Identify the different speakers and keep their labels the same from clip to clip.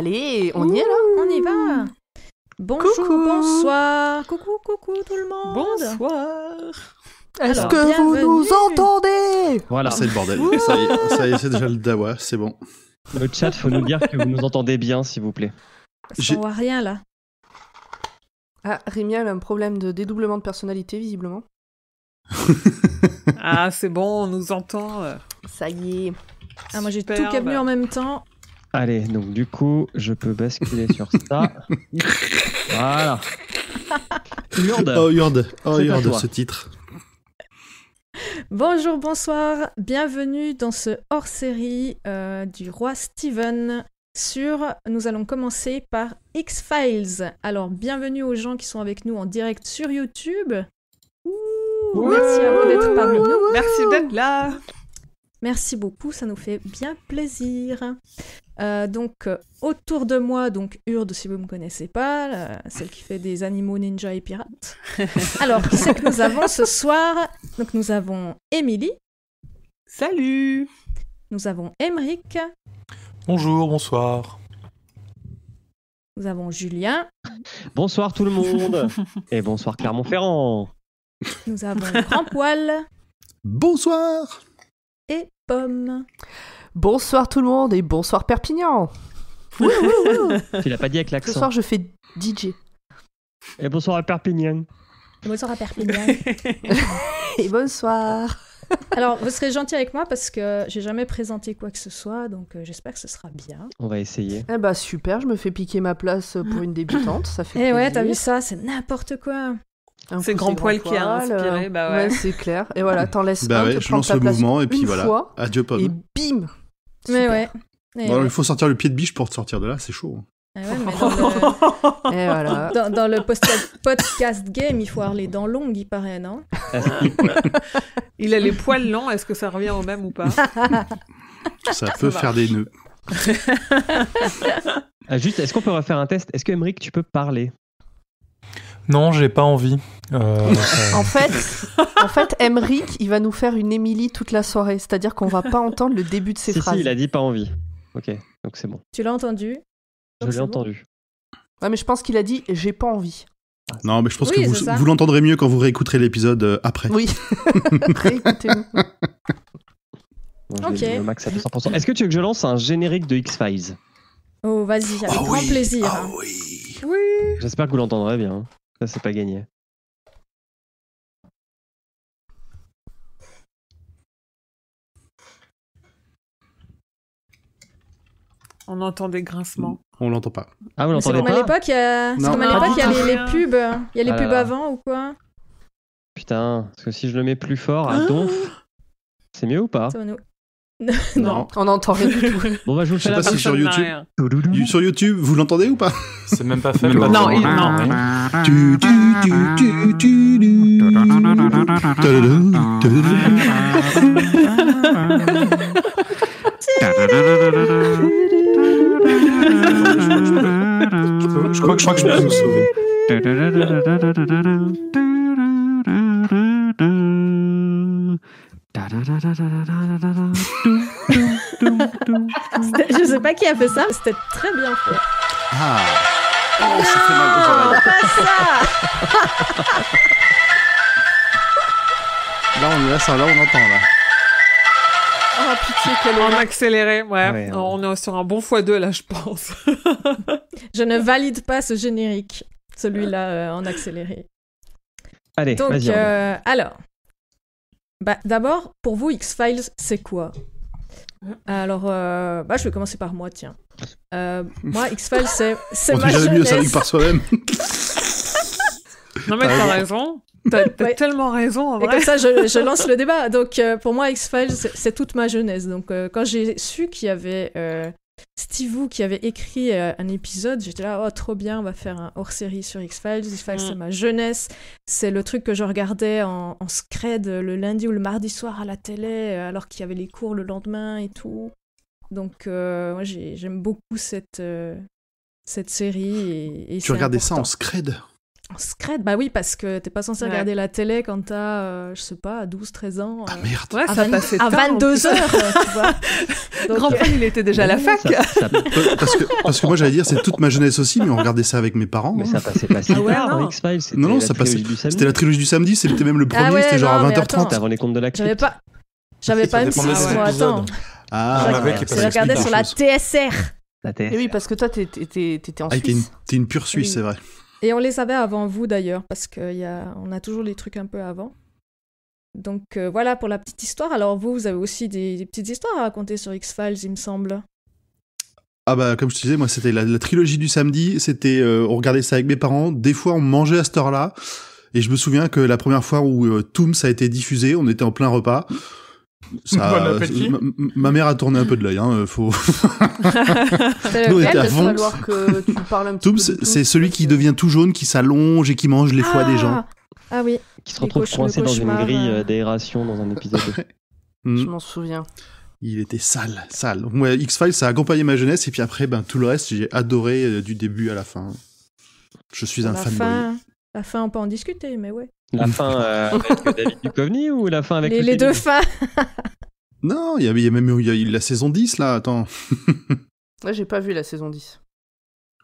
Speaker 1: Allez, on y est là On y va Bonjour, coucou. bonsoir Coucou, coucou tout le monde Bonsoir
Speaker 2: Est-ce que vous
Speaker 3: nous
Speaker 1: entendez
Speaker 3: Voilà,
Speaker 2: c'est le bordel. ça y est, c'est déjà
Speaker 3: le dawa, c'est bon. Le chat, faut nous dire que vous nous entendez bien, s'il vous plaît. Je vois
Speaker 4: rien là. Ah, Rémi a un problème de dédoublement de personnalité, visiblement.
Speaker 5: ah, c'est bon, on nous entend. Ça y est. Ah, moi j'ai tout câblé en même
Speaker 1: temps.
Speaker 3: Allez, donc du coup, je peux basculer sur ça.
Speaker 2: Voilà. Oh Yurde. oh ce titre.
Speaker 1: Bonjour, bonsoir, bienvenue dans ce hors-série euh, du roi Steven sur, nous allons commencer par X-Files. Alors, bienvenue aux gens qui sont avec nous en direct sur YouTube. merci à vous d'être parmi nous. Merci d'être là. Merci beaucoup, ça nous fait bien plaisir. Euh, donc euh, autour de moi, donc Urde si vous ne me connaissez pas, euh, celle qui fait des animaux ninja et pirates. Alors qui c'est que nous avons ce soir Donc nous avons Émilie. Salut. Nous avons Emeric.
Speaker 6: Bonjour, bonsoir.
Speaker 1: Nous avons Julien.
Speaker 3: Bonsoir tout le monde et bonsoir Clermont-Ferrand.
Speaker 1: Nous avons Grand Poil. Bonsoir et
Speaker 4: Bonsoir tout le monde et bonsoir Perpignan.
Speaker 3: tu l'as pas dit avec l'accent. Ce soir, je
Speaker 4: fais
Speaker 1: DJ.
Speaker 3: Et bonsoir à Perpignan.
Speaker 1: Et bonsoir à Perpignan. et bonsoir. Alors, vous serez gentil avec moi parce que j'ai jamais présenté quoi que ce soit, donc euh, j'espère que ce sera bien. On va
Speaker 3: essayer.
Speaker 4: Eh bah super, je me fais piquer ma place pour une débutante, ça fait. Eh ouais, t'as vu ça,
Speaker 1: c'est n'importe quoi. C'est grand, grand poil qui a inspiré, bah euh, ouais. c'est
Speaker 4: clair. Et voilà, t'en laisses bah un, ouais, lance ta le place mouvement et puis voilà.
Speaker 2: Adieu pomme. Et
Speaker 1: bim. Mais ouais.
Speaker 4: alors, il
Speaker 2: faut sortir le pied de biche pour te sortir de là, c'est chaud. Hein.
Speaker 1: Ah dans, le... Et voilà. dans, le podcast game, il faut avoir les dents longues, il paraît, non
Speaker 5: Il a les poils lents, est-ce que ça revient au même ou pas
Speaker 3: Ça peut faire des nœuds. Ah, juste, est-ce qu'on peut refaire un test Est-ce que Emmerich, tu peux parler
Speaker 6: non, j'ai pas envie. Euh, en fait,
Speaker 4: en fait, Emric, il va nous faire une Émilie toute la soirée. C'est-à-dire qu'on va pas entendre le début de ses phrases.
Speaker 3: Si, il a dit pas envie.
Speaker 2: Ok, donc c'est bon.
Speaker 4: Tu l'as entendu Je l'ai entendu. mais je pense qu'il a dit j'ai pas envie.
Speaker 2: Non, mais je pense que vous, l'entendrez mieux quand vous réécouterez l'épisode euh, après. Oui. Réécoutez-nous. ok. Est-ce
Speaker 3: que tu veux que je lance un générique de X-Files
Speaker 1: Oh, vas-y, avec ah grand plaisir. Ah hein. oui.
Speaker 3: J'espère que vous l'entendrez bien. Ça, c'est pas gagné.
Speaker 5: On entend des grincements.
Speaker 6: On l'entend pas. Ah, vous l'entendez pas C'est comme à l'époque, il y a, y
Speaker 5: a les, pubs.
Speaker 1: Il y a les ah pubs avant ou quoi
Speaker 6: Putain,
Speaker 3: parce que si je le mets plus fort, à ah donf, c'est mieux ou pas
Speaker 1: non. on
Speaker 5: n'entend
Speaker 2: rien du tout.
Speaker 3: Bon, bah, je vous sais pas si sur YouTube.
Speaker 2: Sur YouTube, vous l'entendez ou pas C'est même pas
Speaker 6: fait. non,
Speaker 3: Je crois que je me Je
Speaker 1: ne sais pas qui a fait ça, mais c'était très bien
Speaker 5: fait.
Speaker 3: Ah. Oh,
Speaker 2: non, fait mal pas ça Là, on laisse là, on entend là.
Speaker 5: Ah, pitié, quel En accéléré, ouais. on est sur un bon x2 là, je pense. je ne valide pas
Speaker 1: ce générique, celui-là euh, en accéléré. Allez, Donc, euh, alors, bah, D'abord, pour vous, X-Files, c'est quoi Alors, euh, bah, je vais commencer par moi, tiens. Euh, moi, X-Files, c'est, c'est On ma jamais mieux servi par
Speaker 2: soi-même. non mais t'as
Speaker 5: raison. T'as, tellement raison en vrai.
Speaker 1: Et comme ça, je, lance le débat. Donc, euh, pour moi, X-Files, c'est toute ma jeunesse. Donc, quand j'ai su qu'il y avait Steve vous qui avait écrit euh, un épisode. J'étais là, oh, trop bien, on va faire un hors série sur X-Files. X-Files, c'est mm. ma jeunesse. C'est le truc que je regardais en, en, scred le lundi ou le mardi soir à la télé, euh, alors qu'il y avait les cours le lendemain et tout. Donc, euh, moi, j'aime beaucoup cette, cette série.
Speaker 3: Et, tu
Speaker 2: regardais ça en scred
Speaker 1: Scred, bah oui, parce que t'es pas censé regarder la télé quand t'as, euh, je sais pas, 12, 13 ans. ah euh, merde, ouais, ça passait À 22 h
Speaker 5: Grand père il était déjà à la fac. parce,
Speaker 2: que, parce, que, moi, j'allais dire, c'est toute ma jeunesse aussi, mais on regardait ça avec mes parents. Mais hein. ça passait pas si ah x Non, non, ça C'était la trilogie du samedi, c'était même le ah premier, c'était genre à 20h30. avant les comptes de la J'avais pas,
Speaker 1: j'avais
Speaker 4: pas M6, moi, attends.
Speaker 2: Ah, je regardais sur la TSR. La TSR.
Speaker 1: oui, parce que toi, t'étais
Speaker 4: en Suisse.
Speaker 2: T'es une pure Suisse, c'est vrai.
Speaker 1: Et on les savait avant vous d'ailleurs, parce qu'on a, on a toujours les trucs un peu avant. Donc euh, voilà pour la petite histoire. Alors vous, vous avez aussi des, petites histoires à raconter sur X-Files, il me semble.
Speaker 2: Ah bah comme je te disais, moi c'était la, trilogie du samedi, c'était euh, on regardait ça avec mes parents, des fois on mangeait à cette heure-là, et je me souviens que la première fois où euh, Tooms a été diffusé, on était en plein repas ma, mère a tourné un peu de l'œil, hein, faut. Que c'est celui qui devient tout jaune, qui s'allonge et qui mange les foies des gens.
Speaker 1: Ah, ah oui. Qui se retrouve coincé dans une
Speaker 2: grille euh, euh, d'aération dans un épisode. Je mm. m'en souviens. Il était sale, sale. Ouais, X-Files, ça a accompagné ma jeunesse, et puis après, ben, tout le reste, j'ai adoré euh, du début à la fin. Je suis un fanboy.
Speaker 1: La fin, on peut en discuter, mais ouais.
Speaker 2: La mm. fin euh, avec euh, David Duchovny ou la fin avec les, les deux fins Non, il y, a même la saison 10 là, attends.
Speaker 4: ouais, j'ai pas vu la saison 10.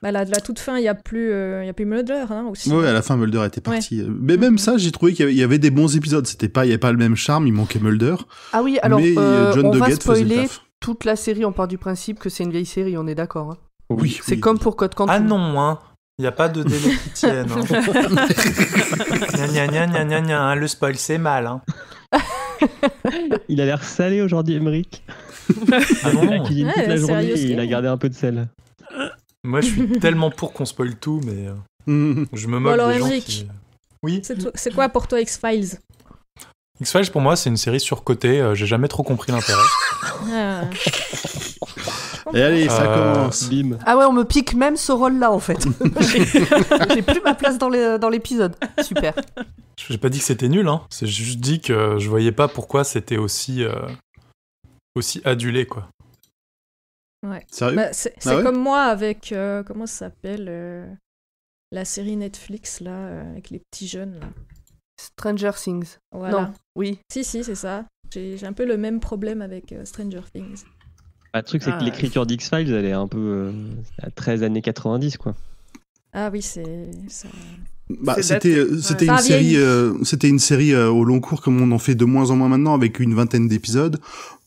Speaker 4: Bah là, de la toute fin, il n'y a plus,
Speaker 1: euh, il y a plus Mulder hein,
Speaker 4: aussi.
Speaker 2: Ouais, à la fin, Mulder était parti. Mais même mm. ça, j'ai trouvé qu'il y, avait des bons épisodes. C'était pas, il n'y avait pas le même charme, il manquait Mulder. Ah oui, alors on va spoiler
Speaker 1: toute la
Speaker 4: série. On part du principe que c'est une vieille série, on est d'accord. Hein. Oui. C'est comme pour Code Quantum. Ah non,
Speaker 6: moins hein. Il n'y a pas de délai qui tienne. Hein. Hein, le spoil, c'est mal. Hein. il a l'air salé aujourd'hui, Emmerich. Ah il a gardé un peu de sel. Moi, je suis tellement pour qu'on spoil tout, mais euh, je me moque de des gens qui... Euh,
Speaker 1: oui. C'est quoi pour toi X-Files
Speaker 6: X-Files, pour moi, c'est une série surcotée. Euh, j'ai jamais trop compris l'intérêt. Ah. Et allez, ça euh, commence, bim.
Speaker 4: Ah ouais, on me pique même ce rôle-là en fait. J'ai plus ma place dans l'épisode. Dans Super.
Speaker 6: J'ai pas dit que c'était nul, hein. C'est juste dit que je voyais pas pourquoi c'était aussi, euh, aussi adulé, quoi.
Speaker 1: Ouais. Sérieux bah, C'est ah comme moi avec. Euh, comment ça s'appelle La série Netflix, là, avec les petits jeunes, Stranger Things. Voilà. Non. Oui. Si, si, c'est ça. J'ai un peu le même problème avec Stranger Things.
Speaker 3: Bah, le truc, c'est que ah. l'écriture d'X-Files, elle est un peu euh, à 13 années 90, quoi.
Speaker 1: Ah oui, c'est.
Speaker 2: c'était une, série c'était une série au long cours comme on en fait de moins en moins maintenant avec une vingtaine d'épisodes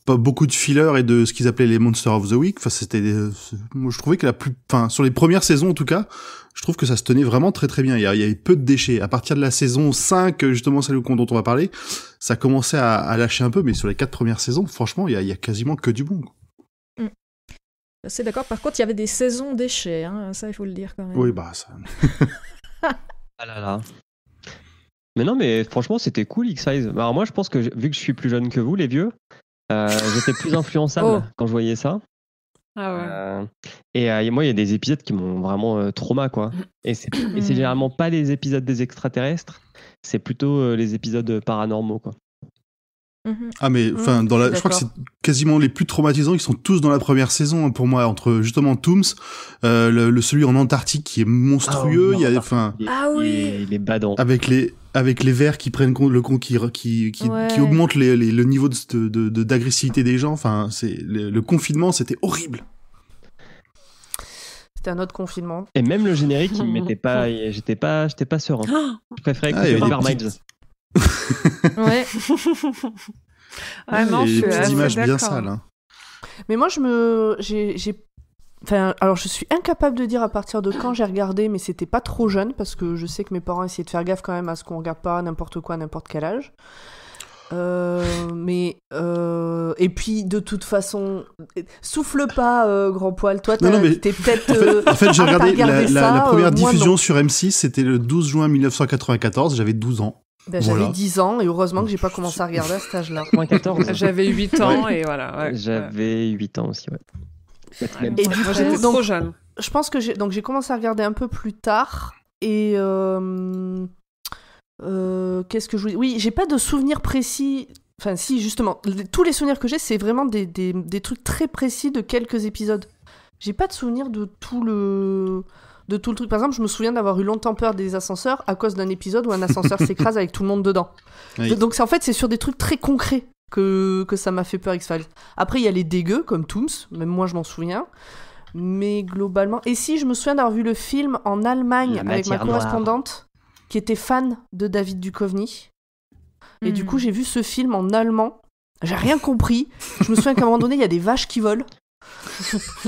Speaker 2: pas beaucoup de fillers et de ce qu'ils appelaient les Monsters of the Week enfin c'était euh, je trouvais que la plus enfin sur les premières saisons en tout cas je trouve que ça se tenait vraiment très très bien il y, avait peu de déchets à partir de la saison 5 euh, justement celle dont on va parler ça commençait à, lâcher un peu mais sur les quatre premières saisons franchement il y a, quasiment que du bon
Speaker 1: c'est d'accord. Par contre, il y avait des saisons déchets, hein. ça il faut le dire quand même. Oui,
Speaker 2: bah ça.
Speaker 3: ah là là. Mais non, mais franchement, c'était cool X-Size. Bah, alors moi, je pense que vu que je suis plus jeune que vous, les vieux, euh, j'étais plus influençable oh. quand je voyais ça. Ah ouais. Euh, euh, et moi, il y a des épisodes qui m'ont vraiment trauma, quoi. Et c'est généralement pas les épisodes des extraterrestres, c'est plutôt les épisodes paranormaux,
Speaker 2: quoi. Mhm. Ah mais enfin mhm. dans la, je crois que c'est quasiment les plus traumatisants qui sont tous dans la première saison hein, pour moi entre justement Tooms, euh, le, celui en Antarctique qui est monstrueux, ah, il y a enfin ah oui,
Speaker 3: les avec
Speaker 2: les avec les vers qui prennent le con qui qui qui, qui augmente le niveau de d'agressivité des gens, enfin c'est le, confinement c'était horrible.
Speaker 4: C'était un autre confinement.
Speaker 2: Et même le générique, il
Speaker 4: m'était
Speaker 3: pas, j'étais pas, j'étais pas serein. Ah je préférais ah,
Speaker 4: ouais. ouais, images bien sales. Hein. Mais moi, je me, j'ai, Enfin, alors je suis incapable de dire à partir de quand j'ai regardé, mais c'était pas trop jeune parce que je sais que mes parents essayaient de faire gaffe quand même à ce qu'on regarde pas n'importe quoi, n'importe quel âge. Euh, mais euh, et puis de toute façon, souffle pas, euh, grand poil. Toi, t'es peut-être. en fait, j'ai regardé, la première diffusion
Speaker 2: sur M6, c'était le 12 juin 1994. J'avais 12 ans. Ben, j'avais
Speaker 4: 10 ans et heureusement que j'ai pas commencé à regarder à cet âge-là. J'avais 8 ans et
Speaker 3: voilà. J'avais 8 ans aussi, ouais. Et j'étais trop jeune.
Speaker 4: Je pense que j'ai donc j'ai commencé à regarder un peu plus tard et euh, euh, qu'est-ce que je voulais... Oui, j'ai pas de souvenirs précis. Enfin, si justement, tous les souvenirs que j'ai, c'est vraiment des, des, des, trucs très précis de quelques épisodes. J'ai pas de souvenir de tout le de tout le truc. Par exemple, je me souviens d'avoir eu longtemps peur des ascenseurs à cause d'un épisode où un ascenseur s'écrase avec tout le monde dedans. donc Donc en fait, c'est sur des trucs très concrets que, ça m'a fait peur X-Files. Après, il y a les dégueux comme Tooms, même moi je m'en souviens. Mais globalement. Et si je me souviens d'avoir vu le film en Allemagne avec ma correspondante qui était fan de David Duchovny. Et du hmm. coup, j'ai vu ce film en allemand. J'ai rien compris. Je me souviens qu'à un moment donné, il y a des vaches qui volent.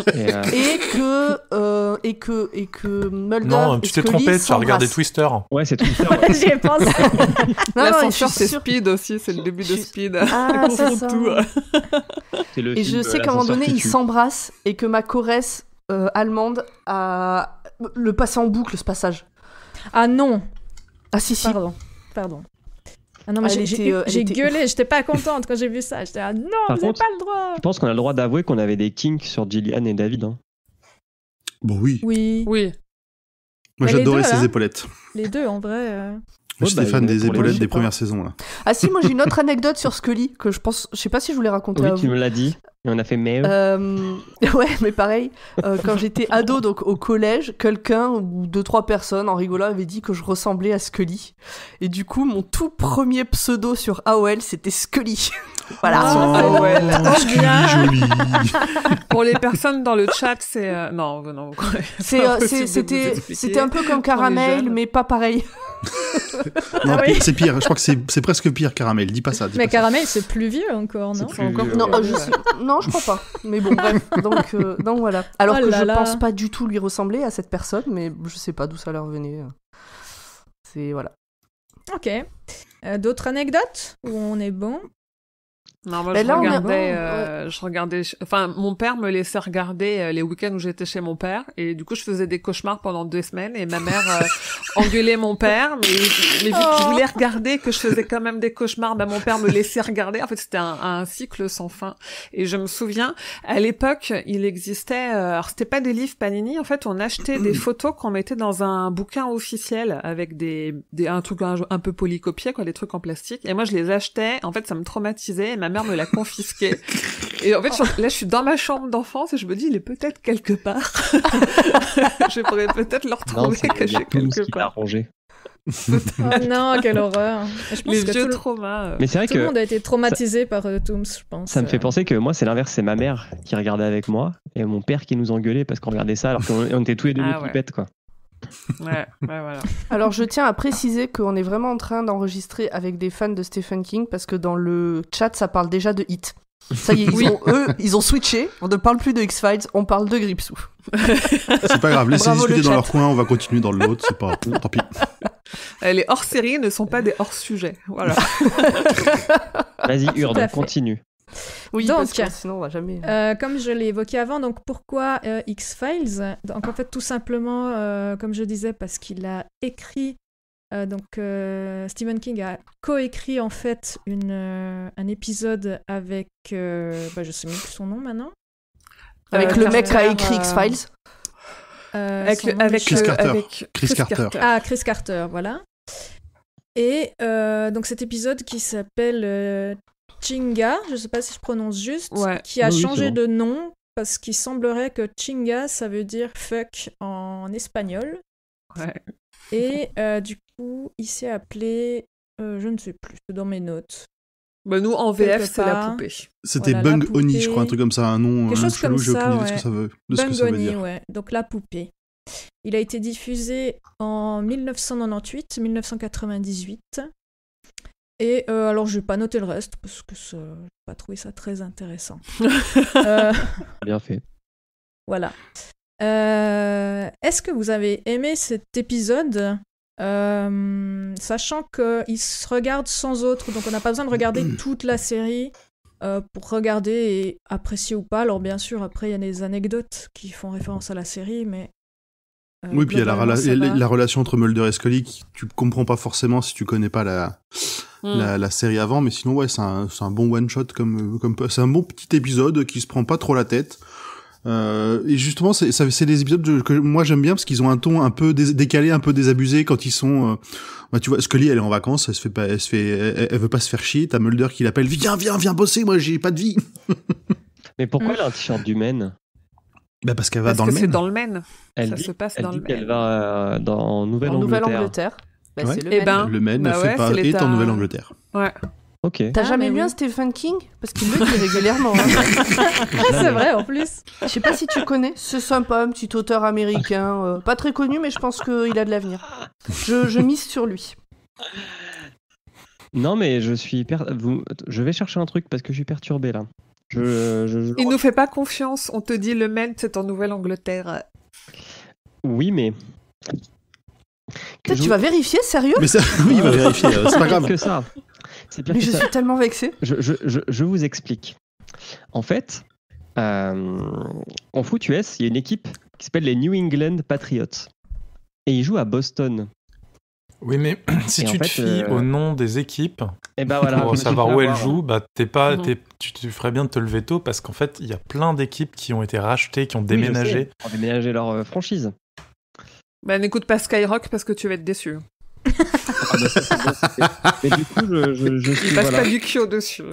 Speaker 6: Euh, et,
Speaker 4: que, euh, et que et que Mulder non tu
Speaker 6: t'es trompé tu as regardé Twister ouais c'est Twister ouais. j'y ai pensé
Speaker 5: non, la c'est Speed aussi c'est le début de Speed ah, c'est ça. tout et je sais qu'à un moment donné ils
Speaker 4: s'embrassent et que ma choresse euh, allemande a le passé en boucle ce
Speaker 1: passage ah non ah si si pardon pardon ah non, mais j'ai, euh, gueulé, j'étais pas contente quand j'ai vu ça. J'étais ah, non, vous n'avez pas le
Speaker 3: droit. Je pense qu'on a le droit d'avouer qu'on avait des kinks sur Gillian et David. Hein. Bon, oui. Oui. Oui. Bah, Moi,
Speaker 4: j'adorais ses hein. épaulettes.
Speaker 1: Les deux, en vrai. Euh.
Speaker 4: Moi,
Speaker 3: j'étais bah, des épaulettes des premières saisons là. Ah si, moi j'ai une autre
Speaker 4: anecdote sur Scully que je pense, je sais pas si je voulais raconter. Oui, tu me
Speaker 3: l'as dit. Et on a fait mail. Euh,
Speaker 4: ouais, mais pareil. Euh, quand j'étais ado, donc au collège, quelqu'un ou deux trois personnes en rigolant avait dit que je ressemblais à Scully. Et du coup, mon tout premier pseudo sur
Speaker 5: AOL, c'était Scully. voilà. Ah, oh, pour les personnes dans le chat, c'est euh, Non, non, non. C'était c'était un peu comme caramel,
Speaker 4: mais pas pareil
Speaker 2: non, ah c'est pire. Je crois que c'est presque pire caramel. Dis pas ça. mais
Speaker 1: caramel, c'est plus vieux encore, non
Speaker 2: Non, je crois pas.
Speaker 1: Mais bon, bref. Donc, euh, donc voilà. Alors oh que je pense
Speaker 4: pas du tout lui ressembler à cette personne, mais je sais pas d'où ça
Speaker 5: leur venait. Euh. C'est voilà.
Speaker 1: Ok. Euh, d'autres anecdotes où on est bon non, moi, ben oh, euh, je, regardais,
Speaker 5: je regardais, enfin, mon père me laissait regarder euh, les week-ends où j'étais chez mon père, et du coup, je faisais des cauchemars pendant deux semaines, et ma mère euh, engueulait mon père, mais, vu qu'il oh. voulait regarder que je faisais quand même des cauchemars, ben, mon père me laissait regarder. En fait, c'était un, un, cycle sans fin. Et je me souviens, à l'époque, il existait, alors c'était pas des livres Panini, en fait, on achetait des photos qu'on mettait dans un bouquin officiel avec des, des un truc un, peu polycopié, quoi, des trucs en plastique, et moi, je les achetais, en fait, ça me traumatisait, ma mère me l'a confisqué. Et en fait, là, je suis dans ma chambre d'enfance et je me dis, il est peut-être quelque part. je pourrais peut-être le retrouver caché
Speaker 3: quelque qui part. Rangé. oh
Speaker 5: non, quelle horreur. Je pense que traumas.
Speaker 3: c'est tout le euh. monde a
Speaker 1: été traumatisé par uh, je pense. Ça me fait euh. penser
Speaker 3: que moi, c'est l'inverse. C'est ma mère qui regardait avec moi et mon père qui nous engueulait parce qu'on regardait ça alors qu'on était tous les deux ah, ouais. quoi.
Speaker 5: Ouais, voilà.
Speaker 4: Alors, je tiens à préciser qu'on est vraiment en train d'enregistrer avec des fans de Stephen King parce que dans le chat, ça parle déjà de Hit. Ça y est, eux, ils ont switché. On ne parle
Speaker 5: plus de X-Files, on parle de Gripsou. C'est pas grave, laissez discuter dans leur
Speaker 2: coin, on va continuer dans l'autre, c'est pas. Tant pis.
Speaker 5: Les hors-séries ne sont pas des hors-sujets. Voilà.
Speaker 3: Vas-y, Urde, continue.
Speaker 5: Oui, donc, sinon on va jamais. Euh. Euh,
Speaker 1: comme je l'ai évoqué avant, donc pourquoi euh, X-Files Donc en fait, tout simplement, comme je disais, parce qu'il a écrit. donc Stephen King a coécrit en fait une, un épisode avec. Bah, je sais même plus son nom maintenant. Avec le mec qui a écrit X-Files avec,
Speaker 5: avec, Chris Carter. Chris,
Speaker 4: Carter. Ah,
Speaker 1: Chris Carter, voilà. Et donc cet épisode qui s'appelle Chinga, je sais pas si je prononce juste, qui a changé de nom parce qu'il semblerait que Chinga, ça veut dire fuck en espagnol. Ouais. Et euh, du coup, il s'est appelé, euh, je ne sais plus, dans mes notes.
Speaker 5: Bah nous, en
Speaker 2: VF, c'est la poupée. C'était Bung Oni, je crois, un truc comme ça, un nom Quelque un chose chelou, comme ça, aucune idée ce que ça veut, de Bung ce que dire.
Speaker 1: ouais. Donc la poupée. Il a été diffusé en 1998-1998 et euh, alors, je vais pas noter le reste parce que je n'ai pas trouvé ça très intéressant. Euh, bien fait. Voilà. Euh, est-ce que vous avez aimé cet épisode Sachant qu'il se regarde sans autre, donc on n'a pas besoin de regarder toute la série pour regarder et apprécier ou pas. Alors, bien sûr, après, il y a des anecdotes qui font référence à la série, mais euh, oui, puis il y a la,
Speaker 2: relation entre Mulder et Scully tu comprends pas forcément si tu connais pas la, hmm. la, série avant, mais sinon ouais c'est un, un bon one shot comme comme c'est un bon petit épisode qui se prend pas trop la tête. Euh, et justement, c'est des épisodes que moi j'aime bien parce qu'ils ont un ton un peu décalé, un peu désabusé quand ils sont. Euh, bah tu vois, Scully elle est en vacances, elle se fait pas, elle se fait, elle, veut pas se faire chier. T'as Mulder qui l'appelle, viens, viens, viens bosser, moi j'ai pas de vie. mais pourquoi hmm. elle a un t-shirt du bah parce qu'elle va dans, le Maine.
Speaker 3: dans le Maine. Elle ça se passe dans le Maine. Elle va dans Nouvelle-Angleterre. Nouvelle-Angleterre. le, Maine. c'est pas... est, en Nouvelle-Angleterre. Ouais. Ok. T'as ah, jamais lu un
Speaker 4: Stephen King Parce qu'il le dit régulièrement. Hein. Ah, c'est vrai en plus. Je sais pas si tu connais. C'est sympa, un petit auteur américain. Euh, pas très connu, mais je pense qu'il a de l'avenir. Je, mise sur lui.
Speaker 3: Non, mais je suis. Je vais chercher un truc parce que je suis perturbé là. Il
Speaker 5: nous fait pas confiance, on te dit le Maine, c'est en Nouvelle-Angleterre. Oui, mais. tu vas vérifier, sérieux Oui, il
Speaker 3: va vérifier, euh, c'est pas grave. que ça. mais je suis tellement vexé. Je, vous explique. En fait, euh, en foot US, il y a une équipe qui s'appelle les New England Patriots. Et ils jouent à
Speaker 6: Boston. Oui, mais si tu te fies euh, au nom des équipes eh ben pour savoir où elles jouent, bah, t'es pas, tu, ferais bien de te lever tôt parce qu'en fait, il y a plein d'équipes qui ont été rachetées, qui ont déménagé.
Speaker 5: Oui, ont déménagé leur euh, franchise. Bah, n'écoute pas Skyrock parce que tu vas être déçu. ah
Speaker 3: bah, du coup, je, je, je Il passe pas du dessus.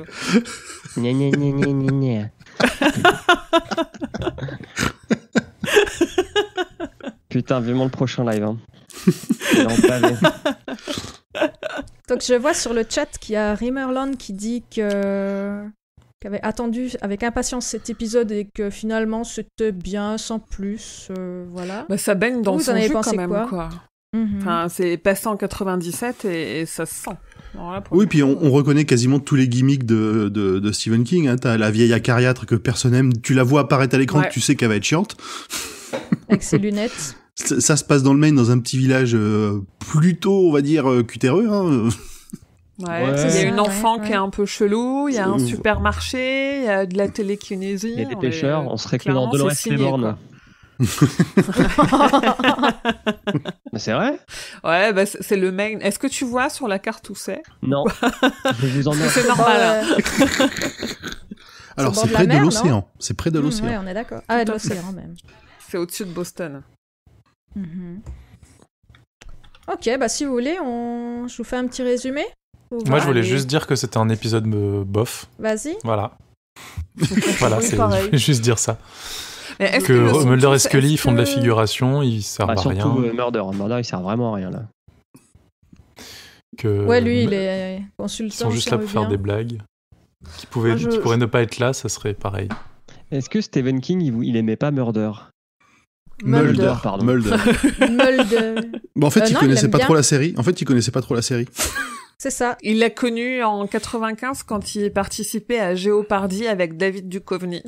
Speaker 3: le prochain live. Hein.
Speaker 1: Donc je vois sur le chat qu'il y a Rimmerland qui dit que avait attendu avec impatience cet épisode et que finalement
Speaker 5: c'était bien sans plus, euh, voilà. Bah, ça baigne dans son jus quand même, quoi. Mhm. Enfin, c'est passé en 97 et, ça sent.
Speaker 2: oui, puis euh, on, reconnaît quasiment tous les gimmicks de, Stephen King. Hein. T'as la vieille acariâtre que personne n'aime tu la vois apparaître à l'écran, tu sais qu'elle va être chiante. Avec ses lunettes ça, se passe dans le Maine, dans un petit village euh, plutôt, on va dire, euh, cutéreux. Hein.
Speaker 5: Ouais, il y a une enfant qui est un peu chelou, il y a un euh, supermarché, il y a de la télékinésie.
Speaker 3: Il y a des pêcheurs, on serait que dans Dolores Claiborne. c'est vrai
Speaker 5: Ouais, bah, c'est le Maine. Est-ce que tu vois sur la carte où c'est Non.
Speaker 2: C'est normal. Bah, hein. Alors, c'est près, de l'océan. C'est près de l'océan. ouais, on est
Speaker 1: d'accord. Ah, de l'océan même.
Speaker 5: C'est au-dessus de Boston. Mhm.
Speaker 1: Ok, bah si vous voulez, on... je vous fais un petit résumé. Moi, je voulais juste dire que c'était
Speaker 6: un épisode euh, bof. Vas-y. Voilà. voilà, c'est juste dire ça. que, Mulder et Scully font de la figuration, ils bah, servent à rien. Surtout
Speaker 3: euh, Mulder, Murder, il sert
Speaker 6: vraiment à rien là. Que ouais, lui, il est consultant. Ils sont juste là pour faire des blagues. Qui, pouvaient, qui pourraient ne pas être là, ça serait pareil.
Speaker 3: Est-ce que Stephen King,
Speaker 2: il, il aimait pas Murder
Speaker 6: Mulder, pardon. Mulder.
Speaker 5: en fait, euh, il connaissait pas trop la
Speaker 2: série. En fait, il connaissait pas trop la série.
Speaker 5: C'est ça. Il l'a connu en 95 quand il participait à Géopardy avec David Duchovny.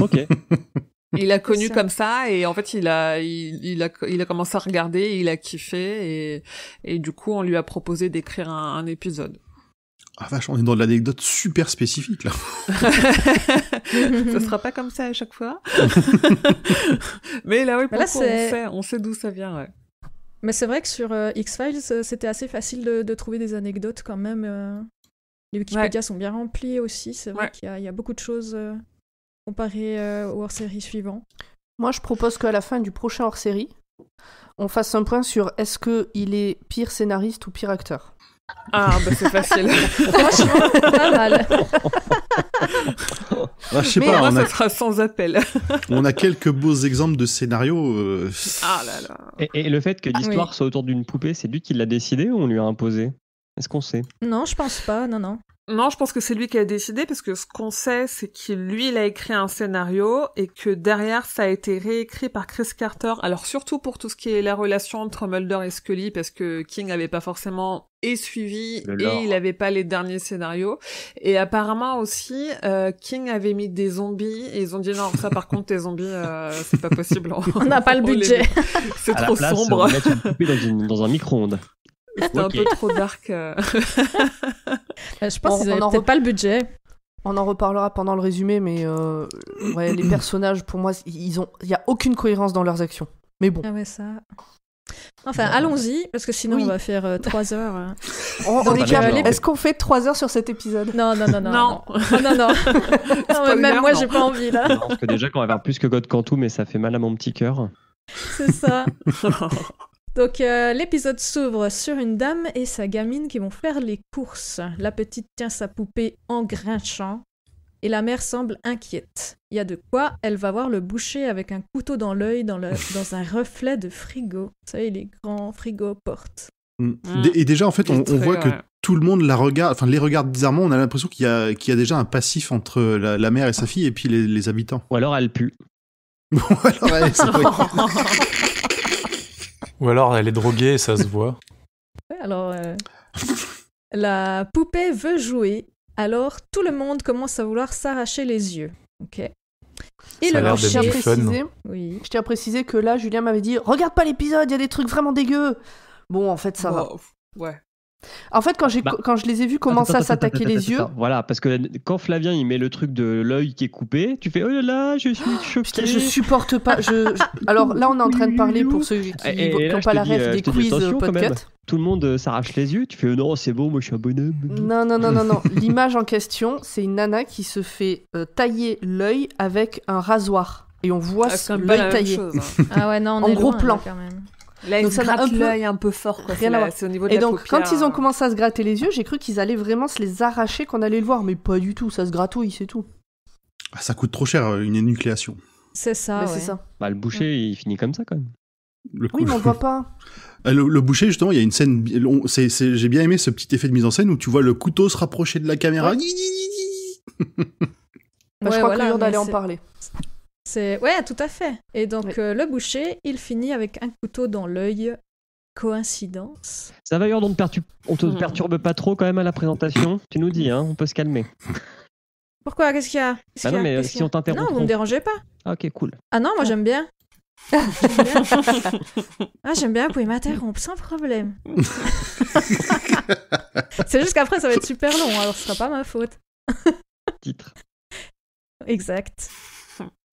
Speaker 5: Ok. il l'a connu comme ça et en fait il a il, a commencé à regarder, il a kiffé et du coup on lui a proposé d'écrire un épisode.
Speaker 2: Ah vache, on est dans de l'anecdote super spécifique là. ça
Speaker 5: sera pas comme ça à chaque fois. Mais là oui, là, on sait, sait d'où ça vient. Ouais. Mais c'est
Speaker 1: vrai que sur euh, X-Files, euh, c'était assez facile de, trouver des anecdotes quand même. Euh. Les Wikipédia sont bien remplis aussi. C'est vrai qu'il y, a beaucoup de choses comparées aux hors-séries suivants. Moi, je propose qu'à la fin du prochain hors-série, on fasse un point sur est-ce
Speaker 4: qu'il est pire scénariste ou pire acteur. Ah, bah c'est facile. Franchement,
Speaker 3: pas mal. Ah, je sais pas, on a... sera sans
Speaker 5: appel.
Speaker 2: on a quelques beaux exemples de scénarios. Euh, ah
Speaker 5: là là.
Speaker 3: Et, et le fait que ah l'histoire soit autour d'une poupée, c'est lui qui l'a décidé ou on lui a imposé Est-ce qu'on sait
Speaker 5: Non, je pense pas, non, non. Non, je pense que c'est lui qui a décidé parce que ce qu'on sait, c'est qu'il lui, il a écrit un scénario et que derrière, ça a été réécrit par Chris Carter. Alors surtout pour tout ce qui est la relation entre Mulder et Scully, parce que King n'avait pas forcément et suivi et il n'avait pas les derniers scénarios. Et apparemment aussi, euh, King avait mis des zombies et ils ont dit non, ça par contre, tes zombies, euh, c'est pas possible. On n'a pas le budget. C'est trop sombre.
Speaker 3: On dans, une... dans un micro-ondes. C'était un peu trop
Speaker 5: dark. Euh. Bah, je pense qu'ils
Speaker 1: n'avaient peut-être pas
Speaker 4: le budget. On en reparlera pendant le résumé, mais euh, ouais, les personnages, pour moi, ils ont, il n'y a aucune cohérence dans leurs actions. Mais bon. Ah
Speaker 1: ouais, ça. Enfin, allons-y, parce que sinon on va faire euh, trois 3 heures.
Speaker 3: On, est Est-ce
Speaker 1: qu'on fait 3 heures sur cet épisode Non, non, non, non. Non, non,
Speaker 2: oh, non. même moi, j'ai pas envie là.
Speaker 3: Je que déjà qu'on va faire plus que God Cantu, mais ça fait mal à mon petit cœur.
Speaker 1: C'est ça. Donc euh, l'épisode s'ouvre sur une dame et sa gamine qui vont faire les courses. La petite tient sa poupée en grinchant et la mère semble inquiète. Il y a de quoi, elle va voir le boucher avec un couteau dans l'œil dans, dans, un reflet de frigo. Vous savez, les grands frigos portent.
Speaker 2: Mm. Mm. Et déjà, en fait, on, voit que tout le monde la regarde, enfin les regarde bizarrement. On a l'impression qu'il y, a déjà un passif entre la, mère et sa fille et puis les, les habitants. Ou alors elle pue. Ou alors
Speaker 4: elle,
Speaker 6: Ou alors elle est droguée ça se voit.
Speaker 1: alors, euh, la poupée veut jouer, alors tout le monde commence à vouloir s'arracher les yeux. Ok. Et
Speaker 4: le je oui. je tiens à préciser que là, Julien m'avait dit Regarde pas l'épisode, il y a des trucs vraiment dégueux. Bon, en fait, ça va. Ouais. En fait, quand, j'ai bah, quand je les ai vus commencer à s'attaquer les yeux.
Speaker 3: Voilà, parce que quand Flavien il met le truc de l'œil qui est coupé, tu fais oh là là, je suis choqué. Oh, je
Speaker 4: supporte pas. Je, Alors là, on est en train de parler pour ceux qui n'ont pas la rêve euh, des quiz podcast.
Speaker 3: Tout le monde euh, s'arrache les yeux, tu fais oh non, c'est bon, moi je suis un bonhomme.
Speaker 4: Non, non, non, non, non. L'image en question, c'est une nana qui se fait euh, tailler l'œil avec un rasoir. Et on voit ah, l'œil taillé. Hein. ah ouais, non, en gros plan. quand même. Là, donc, ça gratte peu... l'œil un
Speaker 5: peu fort, Rien à voir. Et donc, quand ils ont euh.
Speaker 4: commencé à se gratter les yeux, j'ai cru qu'ils allaient vraiment se les arracher, qu'on allait le voir, mais pas du tout. Ça se gratouille, c'est tout.
Speaker 2: Ah, ça coûte trop cher une énucléation.
Speaker 1: C'est ça. C'est ça.
Speaker 2: Bah, le boucher, il finit comme ça quand même. Le oui, mais on voit pas. Euh, le, le, boucher, justement, il y a une scène. J'ai bien aimé ce petit effet de mise en scène où tu vois le couteau se rapprocher de la caméra. Bah,
Speaker 1: je crois voilà, que d'aller en parler ouais, tout à fait. Et donc euh, le boucher, il finit avec un couteau dans l'œil. Coïncidence.
Speaker 3: Ça va, Yord, on ne te hmm. perturbe pas trop quand même à la présentation. Tu nous dis, hein, on peut se calmer.
Speaker 1: Pourquoi Qu'est-ce qu'il y a Ah Non, mais euh, si on t'interrompt. Non, vous ne me dérangez pas. Ah, ok, cool. Ah non, moi ah. j'aime bien. Ah, ah, j'aime bien, vous pouvez m'interrompre sans problème. c'est juste qu'après, ça va être super long, hein, alors ce sera pas ma faute. Titre. Exact.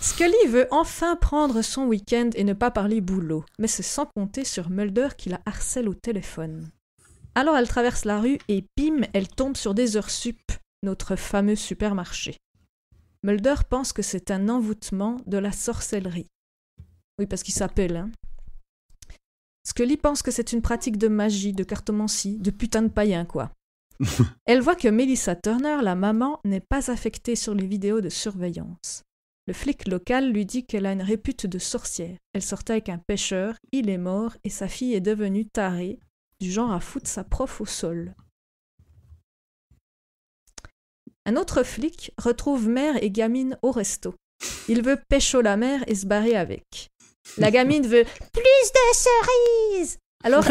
Speaker 1: Scully veut enfin prendre son week-end et ne pas parler boulot, mais c'est sans compter sur Mulder qui la harcèle au téléphone. Alors elle traverse la rue et pim, elle tombe sur des heures sup, notre fameux supermarché. Mulder pense que c'est un envoûtement de la sorcellerie. Oui, parce qu'il s'appelle, hein. Scully pense que c'est une pratique de magie, de cartomancie, de putain de païen, quoi. elle voit que Melissa Turner, la maman, n'est pas affectée sur les vidéos de surveillance. Le flic local lui dit qu'elle a une répute de sorcière. Elle sortait avec un pêcheur, il est mort et sa fille est devenue tarée, du genre à foutre sa prof au sol. Un autre flic retrouve mère et gamine au resto. Il veut pêcher la mère et se barrer avec. La gamine veut plus de cerises Alors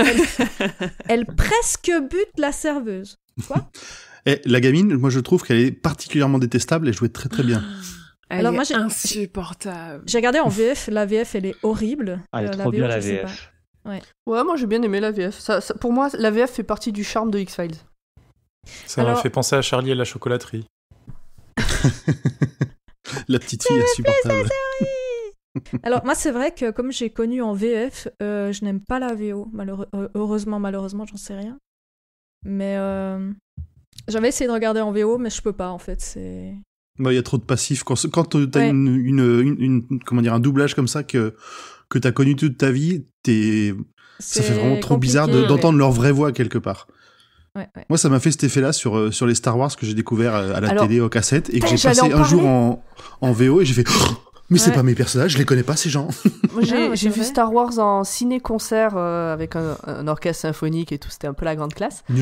Speaker 1: elle, presque bute la serveuse. Quoi
Speaker 2: eh, la gamine, moi je trouve qu'elle est particulièrement détestable et jouait très très bien. Ah.
Speaker 1: Alors, moi, j'ai... insupportable. J'ai regardé en VF, la VF elle est horrible.
Speaker 2: elle est euh, trop la bien la VF.
Speaker 1: Ouais. ouais. moi j'ai bien aimé la
Speaker 4: VF. Ça, pour moi, la VF fait partie du charme de X-Files.
Speaker 6: Ça m'a fait penser à Charlie et la chocolaterie. la petite fille insupportable.
Speaker 1: Alors moi c'est vrai que comme j'ai connu en VF, euh, je n'aime pas la VO. Euh, heureusement, malheureusement, j'en sais rien. Mais j'avais essayé de regarder en VO, mais je peux pas en fait. C'est
Speaker 2: bah, il y a trop de passifs. Quand, quand t'as une, comment dire, un doublage comme ça que, que t'as connu toute ta vie, t'es, ça fait vraiment trop bizarre d'entendre leur vraie voix quelque part. Moi, ça m'a fait cet effet-là sur, euh, sur les Star Wars que j'ai découvert euh, à la télé, aux cassettes, et que j'ai passé un jour en, en VO, et j'ai fait oh, Mais c'est pas mes personnages, je les connais pas, ces gens
Speaker 4: J'ai ah, vu Star Wars en ciné-concert euh, avec un, orchestre symphonique et tout, c'était un peu la grande classe. Oh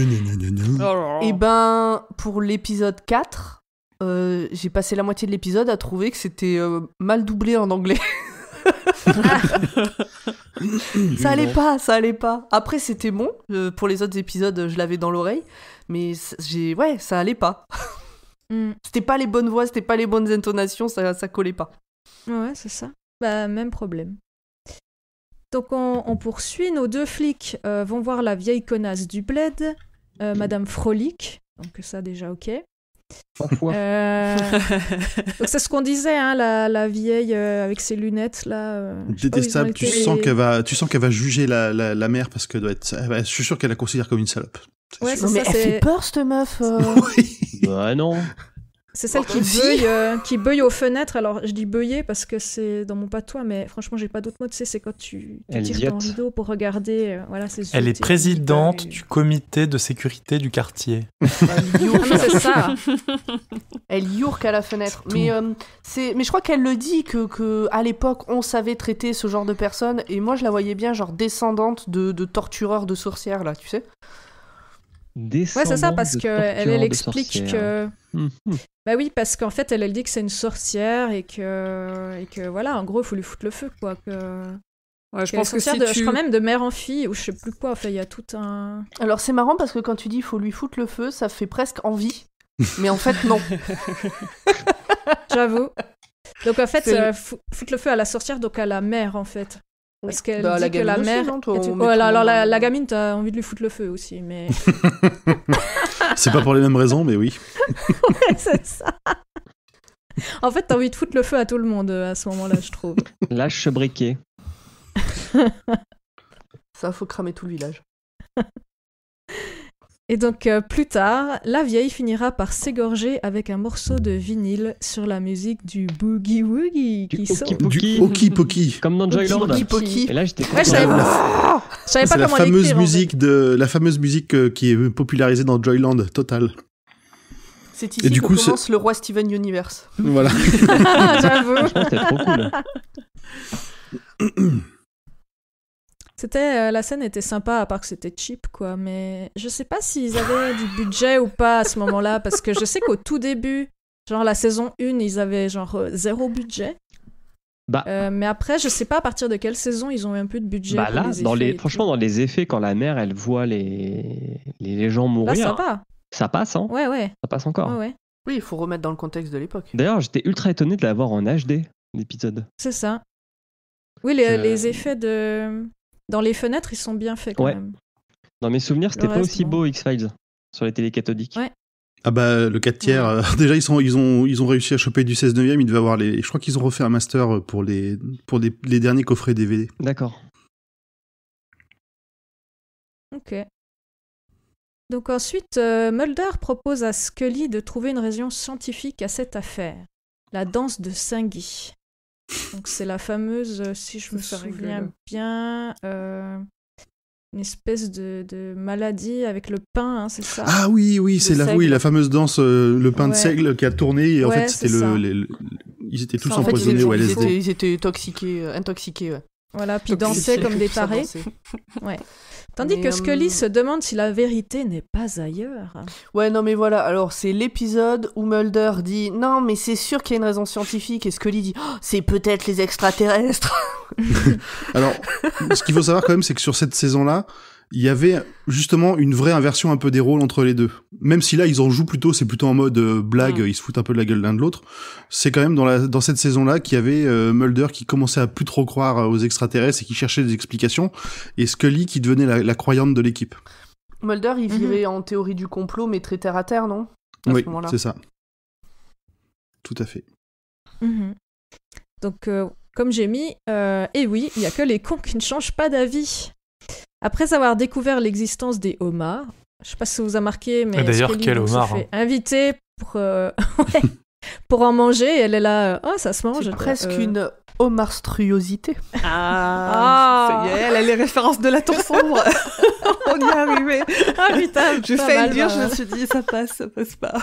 Speaker 4: et eh ben, pour l'épisode 4, euh, j'ai passé la moitié de l'épisode à trouver que c'était euh, mal doublé en anglais. ça allait pas, ça allait pas. Après, c'était bon. Euh, pour les autres épisodes, je l'avais dans l'oreille. Mais j'ai. Ouais, ça allait pas. Hmm. C'était pas les bonnes voix, c'était pas les bonnes intonations, ça, ça collait pas.
Speaker 1: Ouais, c'est ça. Bah, même problème. Donc, on, poursuit. Nos deux flics vont voir la vieille connasse du bled, Madame Frolic. Donc, ça, déjà, ok.
Speaker 5: Euh,
Speaker 1: c'est ce qu'on disait, hein, la, vieille euh, avec ses lunettes là. Euh, Détestable. Tu sens qu'elle
Speaker 2: va, tu sens qu'elle va juger la, la, mère parce que doit être. Je suis sûr qu'elle la considère comme une salope.
Speaker 5: Ouais, elle fait
Speaker 1: peur cette meuf. oui. Bah non. C'est celle qui beuille, euh, qui beuille aux fenêtres. Alors, je dis beuiller parce que c'est dans mon patois, mais franchement, j'ai pas d'autre mot. Tu sais, c'est quand tu, tu tires ton rideau pour regarder. Euh, voilà, Elle est présidente
Speaker 6: euh, du comité de sécurité du quartier. Ah, c'est ça.
Speaker 4: Elle yourque à la fenêtre. Mais, c'est. mais je crois qu'elle le dit que, que l'époque, on savait traiter ce genre de personnes. Et moi, je la voyais bien, genre descendante de tortureurs, de
Speaker 1: sorcières, là, tu sais.
Speaker 3: Ouais, c'est ça, parce qu'elle elle explique que. Hmm, hmm.
Speaker 1: Bah oui, parce qu'en fait, elle, elle dit que c'est une sorcière et que, et que voilà, en gros, il faut lui foutre le feu, quoi. Que... Ouais, je pense que crois même de mère en fille ou je sais plus quoi. fait
Speaker 4: il y a tout un. Alors c'est marrant parce que quand tu dis il faut lui foutre le feu, ça fait presque envie, mais en fait non.
Speaker 1: J'avoue. Donc en fait, euh, foutre le feu à la sorcière, donc à la mère en fait. Parce qu'elle bah, dit la que la mère. alors, la, gamine, t'as envie de lui foutre le feu aussi, mais.
Speaker 2: c'est pas pour les mêmes raisons, mais oui.
Speaker 1: ouais, c'est ça. En fait, t'as envie de foutre le feu à tout le monde euh, à ce moment-là, je trouve.
Speaker 3: Lâche ce briquet.
Speaker 1: ça, faut cramer tout le village. Et donc euh, plus tard, la vieille finira par s'égorger avec un morceau de vinyle sur la musique du Boogie Woogie qui sort. Du
Speaker 2: Oki Poki. Comme
Speaker 3: dans Joyland. Et là j'étais ouais, je pas, savais pas la fameuse
Speaker 2: musique de la fameuse musique euh, qui est popularisée dans Joyland total.
Speaker 4: C'est ici Et du que commence le
Speaker 1: roi Steven Universe.
Speaker 4: Voilà. J'avoue. c'était trop
Speaker 1: cool. C'était, euh, la scène était sympa, à part que c'était cheap, quoi. Mais je sais pas s'ils avaient du budget ou pas à ce moment-là, parce que je sais qu'au tout début, genre la saison 1, ils avaient genre euh, zéro budget. Bah, euh, mais après, je sais pas à partir de quelle saison ils ont eu un peu de budget. Bah là, dans les,
Speaker 3: franchement, dans les effets, quand la mère elle voit les, les, gens bah, mourir, ça, ça passe. Hein ouais, ouais. Ça passe encore. Ouais,
Speaker 4: ouais.
Speaker 1: Oui, il faut remettre dans le contexte de
Speaker 4: l'époque.
Speaker 3: D'ailleurs, j'étais ultra étonné de l'avoir en HD, l'épisode.
Speaker 1: C'est ça. Oui, les, les effets de. Dans les fenêtres, ils sont bien faits quand même.
Speaker 3: Dans mes souvenirs, c'était pas aussi beau X-Files sur les télé cathodiques.
Speaker 2: Ah bah le 4 tiers, euh, déjà ils, sont, ils, ont, ils ont réussi à choper du 16 neuvième, Il devait avoir les... Je crois qu'ils ont refait un master euh, pour les, pour les, derniers coffrets DVD. D'accord.
Speaker 1: Ok. Donc ensuite, euh, Mulder propose à Scully de trouver une raison scientifique à cette affaire, la danse de Saint-Guy. Donc c'est la fameuse, euh, si je me souviens bien, euh, une espèce de, maladie avec le pain, hein, c'est ça Ah oui, oui, c'est la, oui, la
Speaker 2: fameuse danse, euh, le pain de seigle qui a tourné, et en fait c'était le, ils étaient tous en empoisonnés
Speaker 1: Ils étaient,
Speaker 4: toxiqués, intoxiqués, Voilà, puis dansaient comme des tarés.
Speaker 1: ouais. Tandis
Speaker 4: que Scully se demande si la vérité n'est pas ailleurs. Ouais, non, mais voilà. Alors, c'est l'épisode où Mulder dit Non, mais c'est sûr qu'il y a une raison scientifique. Et Scully dit oh, C'est peut-être les extraterrestres.
Speaker 2: Alors, ce qu'il faut savoir quand même, c'est que sur cette saison-là, il y avait justement une vraie inversion un peu des rôles entre les deux. Même si là, ils en jouent plutôt, c'est plutôt en mode euh, blague, mm. ils se foutent un peu de la gueule l'un de l'autre. C'est quand même dans, cette saison-là qu'il y avait euh, Mulder qui commençait à plus trop croire euh, aux extraterrestres et qui cherchait des explications, et Scully qui devenait la, croyante de l'équipe.
Speaker 4: Mulder, il mhm. vivait en théorie du complot, mais très terre à terre, non
Speaker 2: Oui, c'est ça. Tout à fait.
Speaker 1: Mhm. Donc, comme j'ai mis, et oui, il n'y a que les cons qui ne changent pas d'avis. Après avoir découvert l'existence des homards, je sais pas si ça vous a marqué, mais ah, d'ailleurs quel homard hein. Invitée pour euh, pour en manger, elle est là. Oh, ça se mange. C'est presque euh, une
Speaker 5: homarstruosité. Ah, ah. ça elle a les références de la tour sombre. On y est arrivé. Ah, je fais le dire, je me euh. suis dit ça passe, ça passe pas.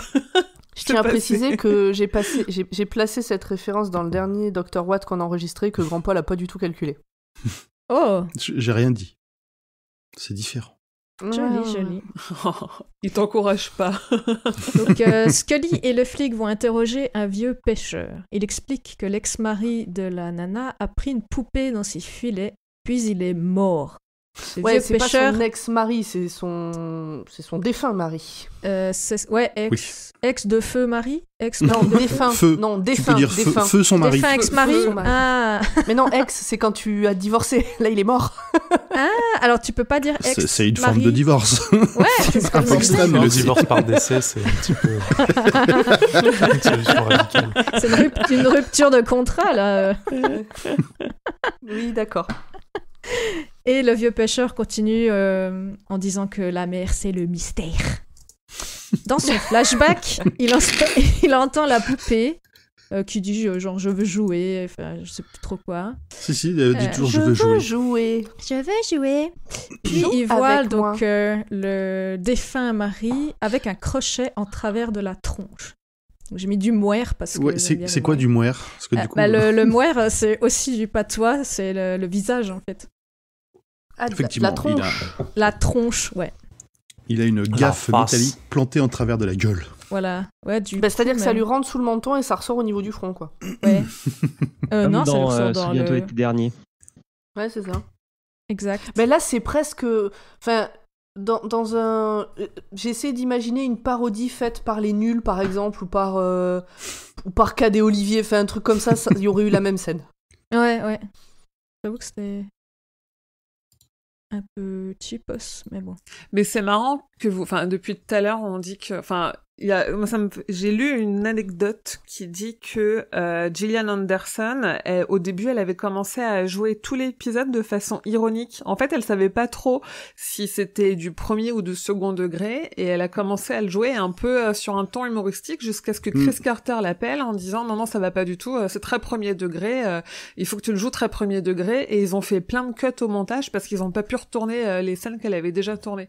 Speaker 4: Je tiens à préciser que j'ai passé, j'ai placé cette référence dans le dernier Dr Watt qu'on a enregistré que Grand Paul a pas du tout
Speaker 5: calculé.
Speaker 1: Oh.
Speaker 2: J'ai rien dit. C'est différent.
Speaker 5: Joli, ah. joli. il t'encourage pas. Donc, euh,
Speaker 1: Scully et le flic vont interroger un vieux pêcheur. Il explique que l'ex-mari de la nana a pris une poupée dans ses filets, puis il est mort. Ouais, c'est pas son
Speaker 4: ex-mari, c'est son... son défunt mari. Euh, ouais, ex... ex de feu mari ex Non, défunt. Feu. Non, défunt. Tu peux dire défunt. Feu, son mari. ex-mari ah. Mais non, ex, c'est quand tu as divorcé. Là, il est mort. ah, alors tu peux pas dire ex C'est une forme de
Speaker 2: divorce. Ouais, c'est peu extrême, hein. Le divorce par décès, c'est un petit peu...
Speaker 1: c'est une, une rupture de contrat, là. oui, d'accord. Et le vieux pêcheur continue euh, en disant que la mer, c'est le mystère. Dans son flashback, il, entend la poupée euh, qui dit euh, genre je veux jouer, enfin je sais plus trop quoi.
Speaker 2: Si si, elle dit toujours je, veux, jouer. Je
Speaker 1: veux jouer. Puis il voit donc le défunt mari avec un crochet en travers de la tronche. J'ai mis du moire parce que. c'est quoi du
Speaker 2: moire bah, le, le
Speaker 1: moire, c'est aussi du patois, c'est le, visage en fait. Ah, Effectivement, la tronche. Il a... La tronche, ouais.
Speaker 2: Il a une gaffe métallique plantée en travers de la gueule.
Speaker 1: Voilà. Ouais, du
Speaker 4: bah, C'est-à-dire que ça lui rentre sous le menton et ça ressort au niveau du front, quoi. Ouais. Euh, non, ça ressort euh, le... dernier. Ouais, c'est ça. Exact. Mais bah, là, c'est presque. Enfin, dans, dans un. Euh, J'essaie d'imaginer une parodie faite par les nuls, par exemple, ou par. Ou par Cadet Olivier, enfin, un truc comme ça, il y aurait eu la même scène. Ouais,
Speaker 1: ouais. J'avoue que c'était un peu cheapos,
Speaker 5: mais bon. Mais c'est marrant que vous, enfin, depuis tout à l'heure, on dit que, enfin, il y a, j'ai lu une anecdote qui dit que euh, Gillian Anderson, au début, elle avait commencé à jouer tous les épisodes de façon ironique. En fait, elle savait pas trop si c'était du premier ou du second degré, et elle a commencé à le jouer un peu euh, sur un ton humoristique jusqu'à ce que mm. Chris Carter l'appelle en disant non non ça va pas du tout, euh, c'est très premier degré, il faut que tu le joues très premier degré, et ils ont fait plein de cuts au montage parce qu'ils ont pas pu retourner les scènes qu'elle avait déjà tournées.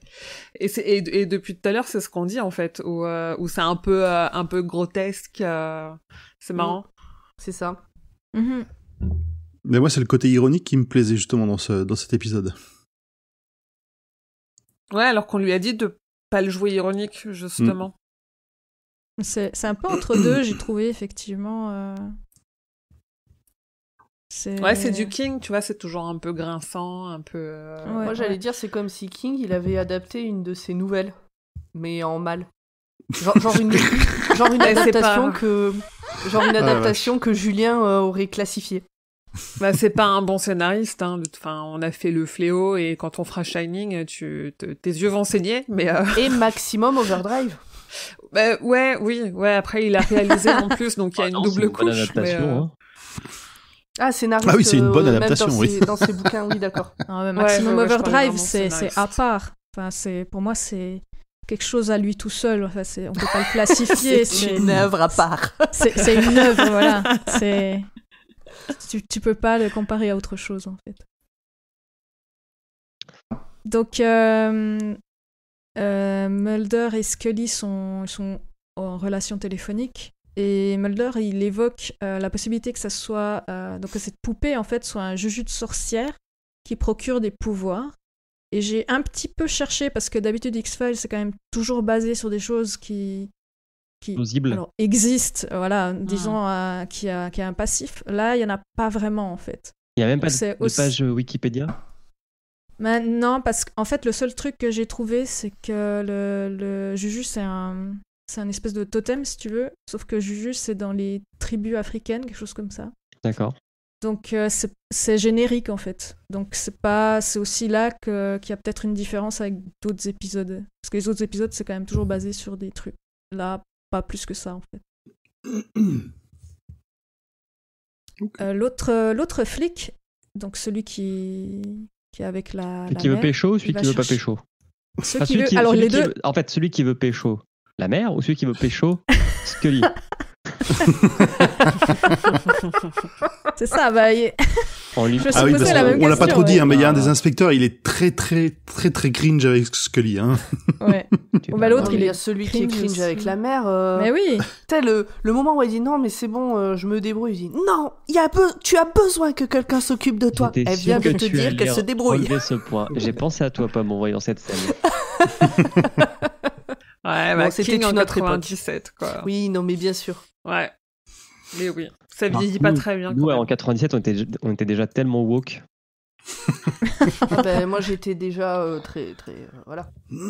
Speaker 5: Et, c'est, et, depuis tout à l'heure, c'est ce qu'on dit en fait. Où, euh, où c'est un peu euh, un peu grotesque. Euh, c'est mm. marrant. C'est ça. Mm-hmm.
Speaker 2: Mais moi, c'est le côté ironique qui me plaisait justement dans ce dans cet épisode.
Speaker 5: Ouais, alors qu'on lui a dit de pas le jouer ironique justement. C'est un peu entre deux, j'ai
Speaker 1: trouvé effectivement.
Speaker 5: Ouais, c'est du King, tu vois, c'est toujours un peu grinçant, un peu. Moi, j'allais dire,
Speaker 1: c'est comme si King,
Speaker 5: il
Speaker 4: avait adapté une de ses nouvelles, mais en mal. Genre, une, eh, adaptation, que, genre une adaptation que Julien euh, aurait classifiée.
Speaker 5: Bah, c'est pas un bon scénariste. Hein, enfin, on a fait le fléau et quand on fera Shining, tu, tes yeux vont saigner. Mais euh, et maximum Overdrive. Bah, ouais, oui, ouais. Après, il a réalisé en plus, donc il y a oh une double couche. mais, euh, hein.
Speaker 4: Ah, scénariste. Ah oui, c'est une bonne adaptation. Dans Ses, dans ses bouquins, oui, d'accord. Ah, maximum ouais, Overdrive, c'est à
Speaker 1: part. Enfin, c'est pour moi, c'est quelque chose à lui tout seul. on ne peut pas le classifier. c'est une œuvre à part. c'est une œuvre, voilà. Tu, ne peux pas le comparer à autre chose, en fait. Donc, euh, euh, Mulder et Scully sont, sont en relation téléphonique. Et Mulder, il évoque euh, la possibilité que ça soit, donc cette poupée en fait soit un juju de sorcière qui procure des pouvoirs. Et j'ai un petit peu cherché, parce que d'habitude, X-Files, c'est quand même toujours basé sur des choses qui. qui existent, voilà, disons, ah. euh, qui, a, qui a un passif. Là, il n'y en a pas vraiment, en fait. Il n'y a même pas de, page
Speaker 3: Wikipédia
Speaker 1: Non, parce qu'en fait, le seul truc que j'ai trouvé, c'est que le, le Juju, c'est un, c'est un espèce de totem, si tu veux. Sauf que Juju, c'est dans les tribus africaines, quelque chose comme ça. D'accord. Donc euh, c'est générique en fait. Donc c'est pas c'est aussi là qu'il y a peut-être une différence avec d'autres épisodes parce que les autres épisodes c'est quand même toujours basé sur des trucs. Là pas plus que ça en
Speaker 3: fait.
Speaker 1: Euh, l'autre euh, l'autre flic donc celui qui qui est avec la, celui qui veut pécho ou celui qui veut pas pécho.
Speaker 3: en fait celui qui veut pécho la mère ou celui qui veut pécho
Speaker 2: Scully. c'est ça, bah. Ah on l'a pas trop dit, hein, mais il y a un ah. des inspecteurs, il est très très très très cringe avec Scully. Hein. Ouais.
Speaker 4: Bah, l'autre, il y a celui qui est cringe avec la mère. Euh, mais oui. Tu le, le moment où il dit non, mais c'est bon, euh, je me débrouille. Il dit non, y tu as besoin que quelqu'un s'occupe de toi. Elle vient de te dire qu'elle se débrouille.
Speaker 3: ce J'ai pensé à toi, pas en voyant cette scène. ouais,
Speaker 5: bah, c'était une autre époque.
Speaker 4: Oui, non, mais bien sûr. Ouais. Mais oui, ça vieillit pas très bien.
Speaker 3: quand en 97, on était, on était déjà tellement woke.
Speaker 4: Ah ben, moi, j'étais déjà euh, très. très euh,
Speaker 1: voilà.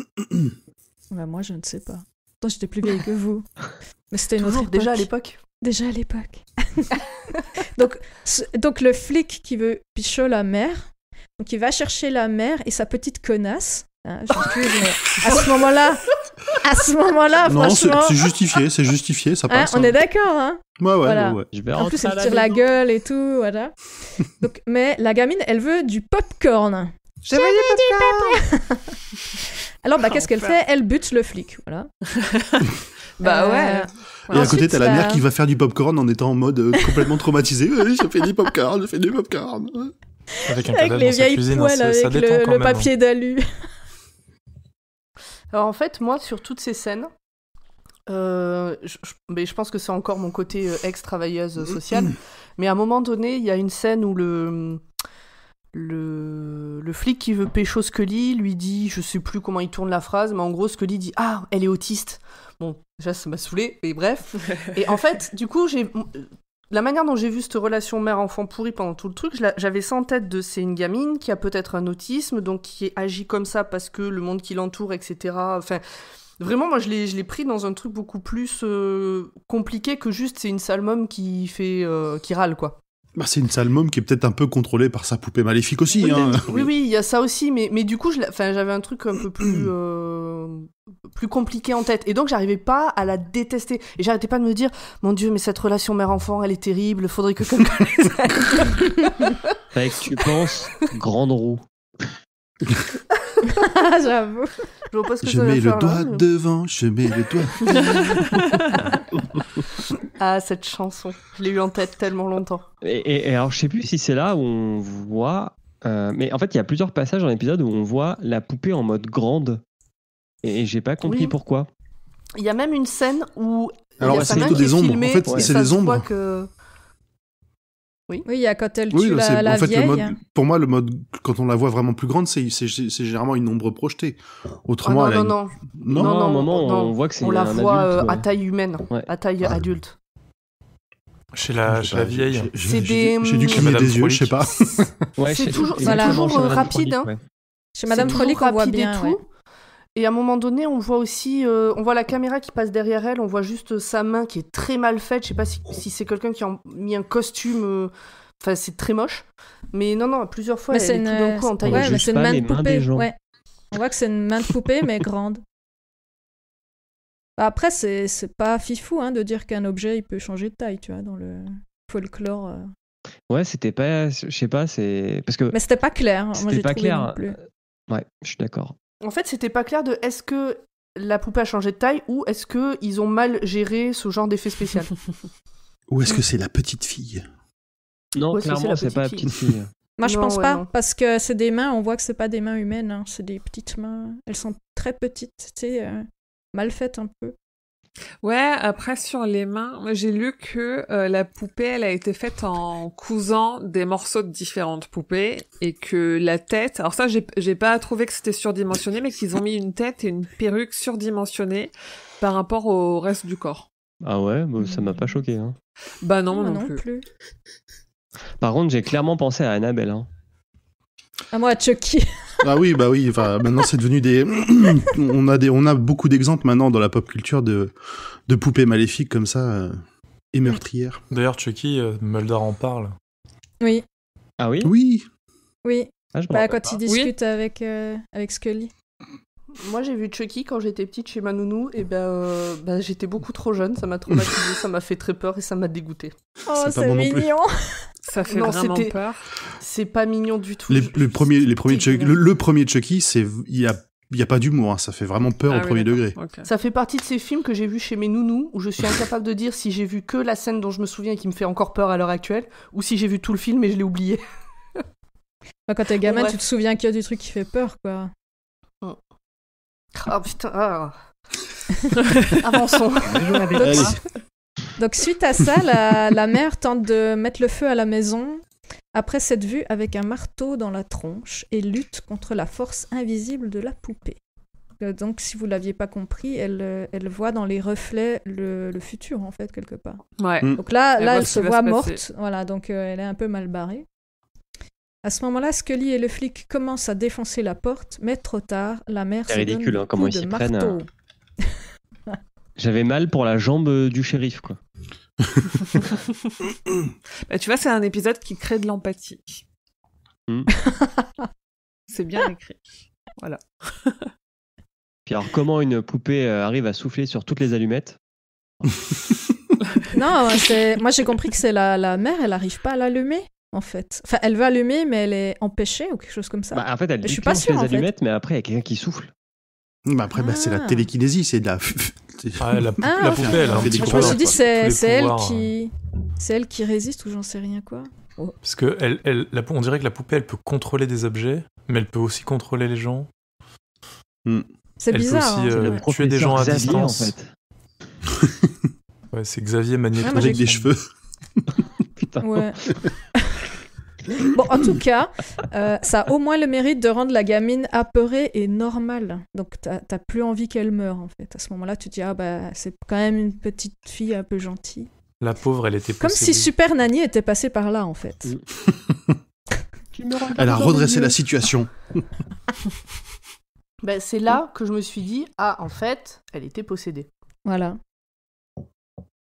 Speaker 1: Bah, moi, je ne sais pas. j'étais plus vieille que vous. Mais c'était une autre Déjà à l'époque Déjà à l'époque. donc, donc, le flic qui veut pichot la mère, donc il va chercher la mère et sa petite connasse Hein, je suis à ce moment-là, à ce moment-là, non, franchement... c'est
Speaker 2: justifié, c'est justifié, ça hein, passe. on hein.
Speaker 1: est d'accord, hein
Speaker 2: Ouais, ouais, ouais, Je vais en plus,
Speaker 1: elle tire la, la gueule et tout, voilà. Donc, mais la gamine, elle veut du pop-corn. Je veux du pop-corn. Alors, bah, qu'est-ce qu'elle fait Elle bute le flic, voilà.
Speaker 5: bah euh, ouais.
Speaker 1: Et à côté, t'as la mère bah, qui
Speaker 2: va faire du pop-corn en étant en mode euh, complètement traumatisée. Oui, je fais du pop-corn, je fais du popcorn.
Speaker 4: Avec, un avec les vieilles cuisine, poêles, avec le, le papier d'alu. Alors en fait, moi, sur toutes ces scènes, euh, je, mais je pense que c'est encore mon côté euh, ex-travailleuse mmh. sociale, mmh. mais à un moment donné, il y a une scène où le, le, flic qui veut pécho Scully lui dit, je sais plus comment il tourne la phrase, mais en gros, Scully dit Ah, elle est autiste. Bon, déjà, ça m'a saoulé, et bref. Et en fait, du coup, j'ai la manière dont j'ai vu cette relation mère-enfant pourrie pendant tout le truc, j'avais ça en tête de c'est une gamine qui a peut-être un autisme, donc qui agit comme ça parce que le monde qui l'entoure, etc. Enfin, vraiment, moi, je l'ai pris dans un truc beaucoup plus euh, compliqué que juste c'est une sale qui fait, euh, qui râle, quoi.
Speaker 2: Bah, c'est une môme qui est peut-être un peu contrôlée par sa poupée maléfique aussi. Oui, hein. oui,
Speaker 4: il y a ça aussi, mais, mais du coup, j'avais un truc un peu plus, euh, plus compliqué en tête. Et donc, j'arrivais pas à la détester. Et j'arrêtais pas de me dire, mon Dieu, mais cette relation mère-enfant, elle est terrible, faudrait que quelqu'un
Speaker 2: les tu penses, grande roue.
Speaker 4: J'avoue. Je, mets le doigt
Speaker 2: devant, je mets le
Speaker 4: doigt. ah, cette chanson. Je l'ai eu en tête tellement longtemps.
Speaker 3: Et, alors, je sais plus si c'est là où on voit. Euh, mais en fait, il y a plusieurs passages dans l'épisode où on voit la poupée en mode grande. Et, j'ai pas compris pourquoi.
Speaker 4: Il y a même une scène où. Alors,
Speaker 3: c'est plutôt des ombres. En fait, c'est des ombres.
Speaker 2: Que...
Speaker 1: Oui. il y a quand elle
Speaker 3: tue
Speaker 2: la, en fait, vieille. pour moi, le mode, quand on la voit vraiment plus grande, c'est, généralement une ombre projetée.
Speaker 6: Autrement, ah, non, non, non, non, non, on voit que c'est On la voit euh, à
Speaker 4: taille humaine, à taille adulte.
Speaker 6: Chez la, vieille. J'ai, du j'ai dû hum, des yeux, je sais pas. c'est toujours, toujours, euh, rapide. Hein. Chez Madame Trollic, on
Speaker 4: voit bien. tout. Et à un moment donné, on voit aussi, euh, on voit la caméra qui passe derrière elle, on voit juste sa main qui est très mal faite. Je sais pas si, c'est quelqu'un qui a mis un costume. Euh, enfin, c'est très moche.
Speaker 1: Mais non, non, plusieurs fois, elle est, tout d'un coup en taille. c'est une main de poupée. On voit que c'est une main de poupée, mais grande. Après, c'est pas fifou hein, de dire qu'un objet il peut changer de taille, tu vois, dans le folklore. Euh.
Speaker 3: Ouais, c'était pas, je sais pas, c'est parce que. Mais
Speaker 1: c'était pas clair. Hein.
Speaker 4: C'était pas clair.
Speaker 3: Ouais, je suis d'accord.
Speaker 1: En fait,
Speaker 4: c'était pas clair de est-ce que la poupée a changé de taille ou est-ce que ils ont mal géré ce genre
Speaker 1: d'effet spécial.
Speaker 2: ou est-ce que c'est la petite fille
Speaker 4: Non, clairement, c'est pas la petite
Speaker 2: fille.
Speaker 5: Moi, je pense pas,
Speaker 1: parce que c'est des mains, on voit que c'est pas des mains humaines, hein. c'est des petites mains. Elles sont très petites, tu euh, mal faites un peu.
Speaker 5: Ouais, après sur les mains, j'ai lu que euh, la poupée, elle a été faite en cousant des morceaux de différentes poupées et que la tête, alors ça j'ai pas trouvé que c'était surdimensionné, mais qu'ils ont mis une tête et une perruque surdimensionnée par rapport au reste du corps.
Speaker 3: Ah ouais, ça m'a pas hmm. choqué. Hein.
Speaker 5: Bah non, non, non plus.
Speaker 3: Par contre, j'ai clairement pensé à Annabelle. Hein.
Speaker 5: Ah, à moi, Chucky.
Speaker 2: Bah oui, bah oui. Enfin, maintenant, c'est devenu des. on a des, on a beaucoup d'exemples maintenant dans la pop culture de de poupées maléfiques comme
Speaker 6: ça euh, et meurtrières. D'ailleurs, Chucky, euh, Mulder en parle. Oui. Ah oui. Oui. Oui. Ah, bah, quand
Speaker 4: il discute
Speaker 1: avec euh, avec Scully.
Speaker 4: Moi, j'ai vu Chucky quand j'étais petite chez ma et ben, ben, j'étais beaucoup trop jeune, ça m'a traumatisé, ça m'a fait très peur et ça m'a dégoûté. Oh, c'est mignon! Ça fait non, vraiment peur. C'est pas mignon du
Speaker 2: tout. Les, les premiers, le, premier Chucky, c'est il y a il n'y a pas d'humour, hein. ça fait vraiment peur ah au premier degré. Ça
Speaker 4: fait partie de ces films que j'ai vus chez mes nounous, où je suis incapable de dire si j'ai vu que la scène dont je me souviens et qui me fait encore peur à l'heure actuelle, ou si j'ai vu tout le film et je l'ai oublié.
Speaker 1: Bah, quand t'es gamin, tu te souviens qu'il y a du truc qui fait peur, quoi. Oh,
Speaker 4: oh putain. Ah. Avançons.
Speaker 1: Donc suite à ça, la, mère tente de mettre le feu à la maison après cette vue avec un marteau dans la tronche et lutte contre la force invisible de la poupée. Euh, donc si vous l'aviez pas compris, elle, euh, elle voit dans les reflets le, le futur en fait quelque part. Ouais. Mm. Donc là, elle, là, elle se voit morte, voilà, donc euh, elle est un peu mal barrée. À ce moment-là, Scully et le flic commencent à défoncer la porte, mais trop tard, la mère
Speaker 3: se ridicule, donne hein, comment ils s'y prennent. Hein. J'avais mal pour la jambe euh, du shérif,
Speaker 5: quoi. Bah, tu vois, c'est un épisode qui crée de l'empathie. Hmm. c'est bien écrit. Voilà.
Speaker 3: Puis alors, comment une poupée euh, arrive à souffler sur toutes les allumettes
Speaker 1: Non, euh, moi j'ai compris que c'est la, la mère, elle n'arrive pas à l'allumer en fait. Enfin, elle veut allumer, mais elle est empêchée ou quelque chose comme ça. Bah, en fait, elle je suis les allumettes,
Speaker 2: mais après, il y a quelqu'un qui souffle. Bah après, bah, c'est la ah. télékinésie, c'est de la. ah, la, ah, la poupée, hein, Je me suis dit,
Speaker 1: c'est elle qui. Hein. C'est qui résiste ou j'en sais rien quoi. Oh.
Speaker 6: Parce que elle, elle, la, on dirait que la poupée, elle peut contrôler des objets, mais elle peut aussi contrôler les gens. Hmm. C'est bizarre. Elle peut aussi hein, euh, tuer des gens à distance. En fait. ouais, c'est Xavier ah, Magnéto. avec des cheveux. Putain. Ouais.
Speaker 1: Bon, en tout cas, euh, ça a au moins le mérite de rendre la gamine apeurée et normale. Donc, t'as plus envie qu'elle meure, en fait. À ce moment-là, tu te dis, ah bah, c'est quand même une petite fille un peu gentille. La pauvre, elle était Comme si Super Nanny était passée par là, en fait.
Speaker 2: Mm.
Speaker 4: elle a redressé la
Speaker 2: situation.
Speaker 4: Bah, c'est là que je me suis dit, ah, en fait, elle était possédée.
Speaker 1: Voilà.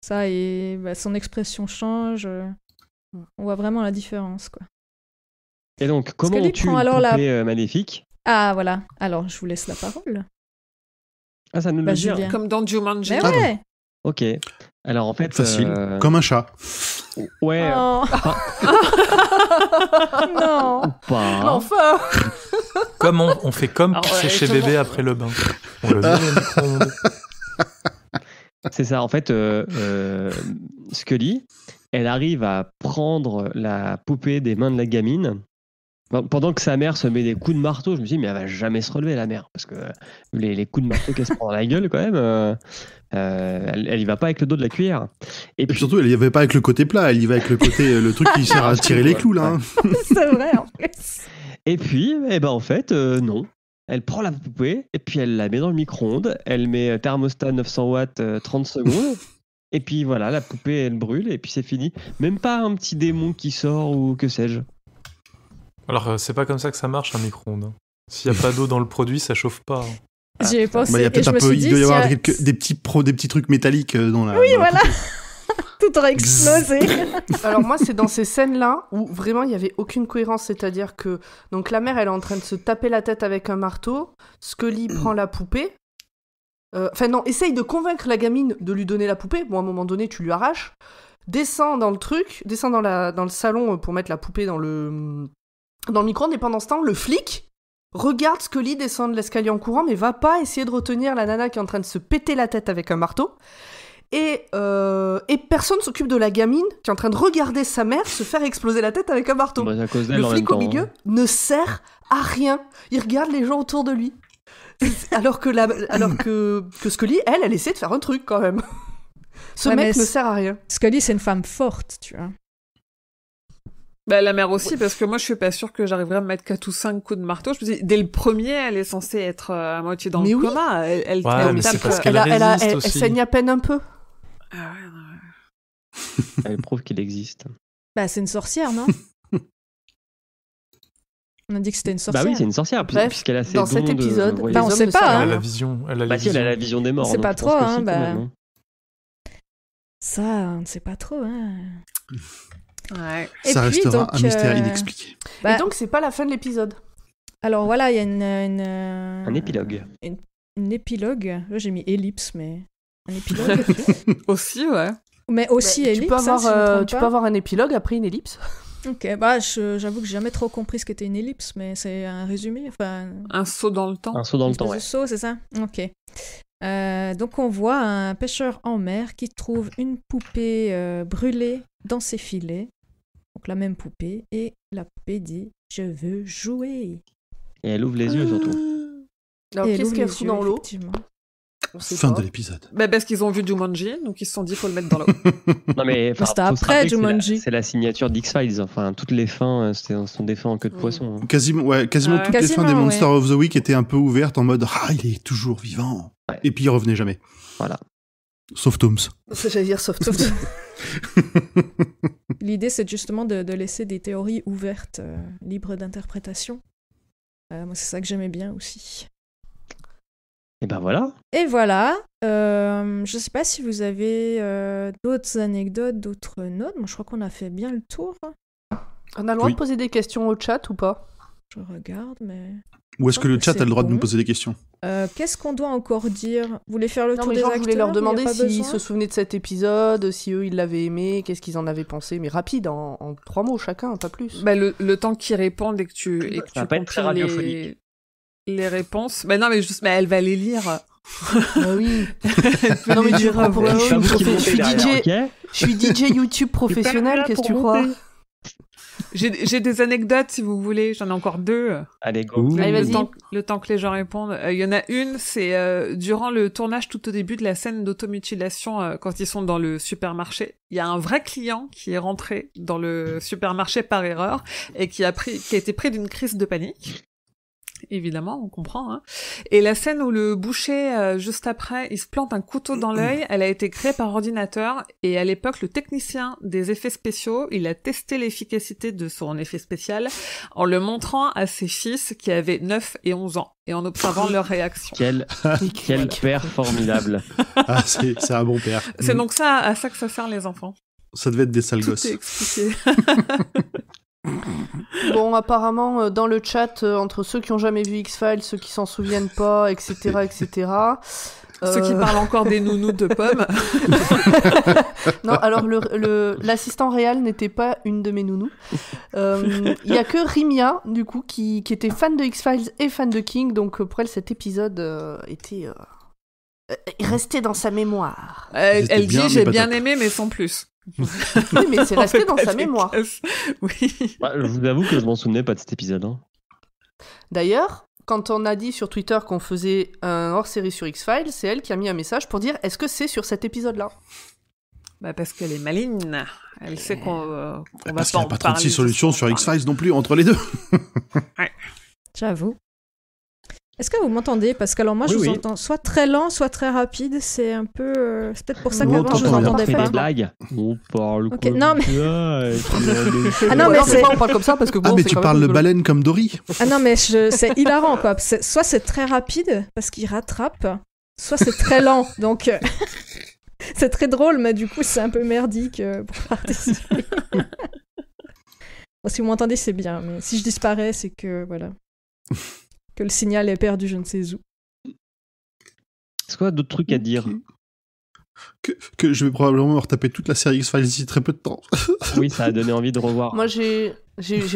Speaker 1: Ça, et bah, son expression change. Euh, on voit vraiment la différence, quoi.
Speaker 3: Et donc, comment tu tue alors, euh,
Speaker 1: Ah, voilà. Alors, je vous laisse la
Speaker 5: parole.
Speaker 3: Ah, ça nous bah, dire. Hein.
Speaker 5: Comme dans ouais. Ah
Speaker 3: ok.
Speaker 6: Alors, en fait... Facile. Euh, comme un chat. Oh, ouais.
Speaker 5: Oh. Non. non.
Speaker 6: Hein. Enfin on, fait comme ah chez bébé après le bain.
Speaker 3: C'est ça. En fait, Scully, euh, elle arrive à prendre la poupée des mains de la gamine. Pendant que sa mère se met des coups de marteau, je me dis mais elle va jamais se relever, la mère. Parce que les, coups de marteau qu'elle se prend dans la gueule, quand même, euh, euh, elle, n'y va pas avec le dos de la cuillère. Et, puis, surtout, elle y va pas avec le côté plat, elle y va avec le côté, le truc qui sert à tirer les clous, là. Hein. C'est vrai, Et puis, eh ben, en fait, euh, non. Elle prend la poupée et puis elle la met dans le micro-ondes. Elle met thermostat 900 watts 30 secondes. Et puis voilà, la poupée, elle brûle, et puis c'est fini. Même pas un petit démon qui sort ou que sais-je.
Speaker 6: Alors, euh, c'est pas comme ça que ça marche un micro-ondes. Hein. S'il n'y a pas d'eau dans le produit, ça chauffe pas. Hein. Ah, J'y ai
Speaker 4: pensé. Bah, je il doit y avoir des,
Speaker 2: petits des petits trucs métalliques euh, dans la. Oui,
Speaker 4: voilà. Tout aurait explosé. Alors moi, c'est dans ces scènes-là où vraiment il n'y avait aucune cohérence, c'est-à-dire que donc la mère, elle est en train de se taper la tête avec un marteau, Scully prend la poupée, euh, enfin, non, essaye de convaincre la gamine de lui donner la poupée. Bon, à un moment donné, tu lui arraches. Descends dans le truc, descends dans, la, dans le salon euh, pour mettre la poupée dans le, mm, dans le micro-ondes. Et pendant ce temps, le flic regarde Scully descendre l'escalier en courant, mais va pas essayer de retenir la nana qui est en train de se péter la tête avec un marteau. Et, euh, et, personne s'occupe de la gamine qui est en train de regarder sa mère se faire exploser la tête avec un marteau.
Speaker 3: Bah, le flic au milieu hein.
Speaker 4: ne sert à rien. Il regarde les gens autour de lui alors que, la, alors que, que Scully, elle, elle essaie de faire un truc quand même. Ce mec ne sert
Speaker 1: à rien. Scully, c'est une femme forte, tu vois.
Speaker 5: Bah, la mère aussi, parce que moi, je suis pas sûre que j'arriverai à me mettre 4 ou 5 coups de marteau. Je me dis, dès le premier, elle est censée être euh, à moitié dans le coma. Elle, elle, elle, elle, elle saigne à peine un peu. Ah
Speaker 3: ouais, elle prouve qu'il existe.
Speaker 1: Bah, c'est une sorcière, non On a dit que c'était une sorcière. Bah oui, c'est une sorcière, puisqu'elle a ses Dans cet euh, épisode, de... bah, on sait pas. Elle hein. a
Speaker 3: hein. la vision. Elle a bah si, la vision des morts. C'est pas trop, hein, bah. hein,
Speaker 1: Ça, on ne sait pas trop, Et Ça
Speaker 6: restera un euh, mystère inexpliqué.
Speaker 1: Bah Et donc, c'est pas la fin de l'épisode. Alors voilà, il y a une, euh, Un épilogue. Une, épilogue. j'ai mis ellipse, mais. Un épilogue. aussi, ouais. Mais aussi ellipse. tu peux avoir un épilogue après une ellipse. Ok, bah j'avoue que j'ai jamais trop compris ce qu'était une ellipse, mais c'est un résumé, enfin... Un saut dans le temps. Un saut dans le temps, ouais. Un saut, c'est ça Ok. Euh, donc on voit un pêcheur en mer qui trouve une poupée euh, brûlée dans ses filets, donc la même poupée, et la
Speaker 5: poupée dit « je veux jouer ».
Speaker 3: Et elle ouvre les yeux surtout.
Speaker 5: Alors ah, qu'est-ce qu'elle fout dans l'eau fin de l'épisode. Bah, parce qu'ils ont vu Jumanji, donc ils se sont dit qu'il faut le mettre dans l'eau. non mais c'était après Jumanji.
Speaker 3: C'est la, signature d'X Files. Enfin, toutes les fins sont des fins en queue de mm. poisson.
Speaker 2: Hein. Quasiment, ouais, quasiment toutes les fins des ouais. Monsters of the Week étaient un peu ouvertes en mode ah il est toujours vivant. Et puis il revenait jamais. Voilà. Sauf Toms.
Speaker 1: J'allais dire sauf Toms. L'idée, c'est justement de, laisser des théories ouvertes, euh, libres d'interprétation. Euh, moi, c'est ça que j'aimais bien aussi. Et ben voilà. Et voilà. Euh, je sais pas si vous avez euh, d'autres anecdotes, d'autres notes. Moi, je crois qu'on a fait bien le tour. On a le droit de poser des questions au chat ou pas Je regarde, mais.
Speaker 6: Ou est-ce que le chat a le droit de nous poser des questions
Speaker 1: euh, Qu'est-ce qu'on doit encore dire Vous voulez faire le tour des acteurs Je leur demander s'ils se souvenaient de cet
Speaker 2: épisode,
Speaker 4: si eux ils l'avaient aimé, qu'est-ce qu'ils en avaient pensé, mais rapide, en, trois mots chacun, pas plus. Bah, le,
Speaker 5: temps qu'ils répondent et que tu, et pas être très radiophonique les réponses. ben non, mais juste, mais elle va les lire. Bah oui. non, mais tu je, suis, DJ, YouTube professionnel, qu'est-ce que tu crois J'ai des anecdotes si vous voulez, j'en ai encore deux. Allez, go. le, temps, que les gens répondent. Euh, il y en a une, c'est euh, durant le tournage tout au début de la scène d'automutilation, euh, quand ils sont dans le supermarché, il y a un vrai client qui est rentré dans le supermarché par erreur et qui a, qui a été pris d'une crise de panique évidemment, on comprend. Hein. Et la scène où le boucher, euh, juste après, il se plante un couteau dans l'œil, elle a été créée par ordinateur, et à l'époque, le technicien des effets spéciaux, il a testé l'efficacité de son effet spécial en le montrant à ses fils qui avaient 9 et 11 ans et en observant leur réaction.
Speaker 3: Quel, père formidable. Ah, c'est un bon père. C'est mm.
Speaker 5: donc ça, à ça que ça sert les enfants.
Speaker 2: Ça devait être des sales Tout
Speaker 3: expliqué.
Speaker 4: bon, apparemment, euh, dans le chat, euh, entre ceux qui ont jamais vu X-Files, ceux qui s'en souviennent pas, etc., etc. Ceux qui euh, parlent encore des nounous de pommes. non, alors l'assistant le, réel n'était pas une de mes nounous. Il n'y a que Rimia, du coup, qui, était fan de X-Files et fan de King, donc pour elle, cet épisode était. resté dans sa mémoire. Elle, dit j'ai bien aimé, mais sans plus oui, mais c'est resté dans sa mémoire. Oui.
Speaker 3: Bah, je vous avoue que je m'en souvenais pas de cet épisode. Hein.
Speaker 4: D'ailleurs, quand on a dit sur Twitter qu'on faisait un hors-série sur X-Files, c'est elle qui a mis un message pour dire est-ce que c'est sur cet épisode-là
Speaker 1: bah parce qu'elle est maligne. Elle sait qu'on euh, va
Speaker 4: pas Parce qu'il n'y a pas
Speaker 2: 36 solutions sur X-Files non plus entre les deux.
Speaker 1: J'avoue. Est-ce que vous m'entendez Parce que alors moi, je vous entends soit très lent, soit très rapide. C'est un peu. Euh, c'est peut-être pour ça qu'avant, je vous entendais pas. On des
Speaker 2: blagues. On parle okay. comme ça. Euh, ah non, mais c'est. On parle comme
Speaker 1: ça parce que. ah, mais tu parles de
Speaker 2: baleine comme Dory.
Speaker 1: Ah non, mais c'est hilarant, quoi. Soit c'est très rapide parce qu'il rattrape, soit c'est très lent. Donc. Euh, c'est très drôle, mais du coup, c'est un peu merdique pour participer. si vous m'entendez, c'est bien. Mais si je disparais, c'est que. Voilà que le signal est perdu je ne sais où.
Speaker 2: Est-ce qu'on a d'autres trucs à dire que, que, je vais probablement retaper toute la série X-Files d'ici très peu de temps. oui, ça a donné envie de revoir.
Speaker 3: Moi,
Speaker 4: j'ai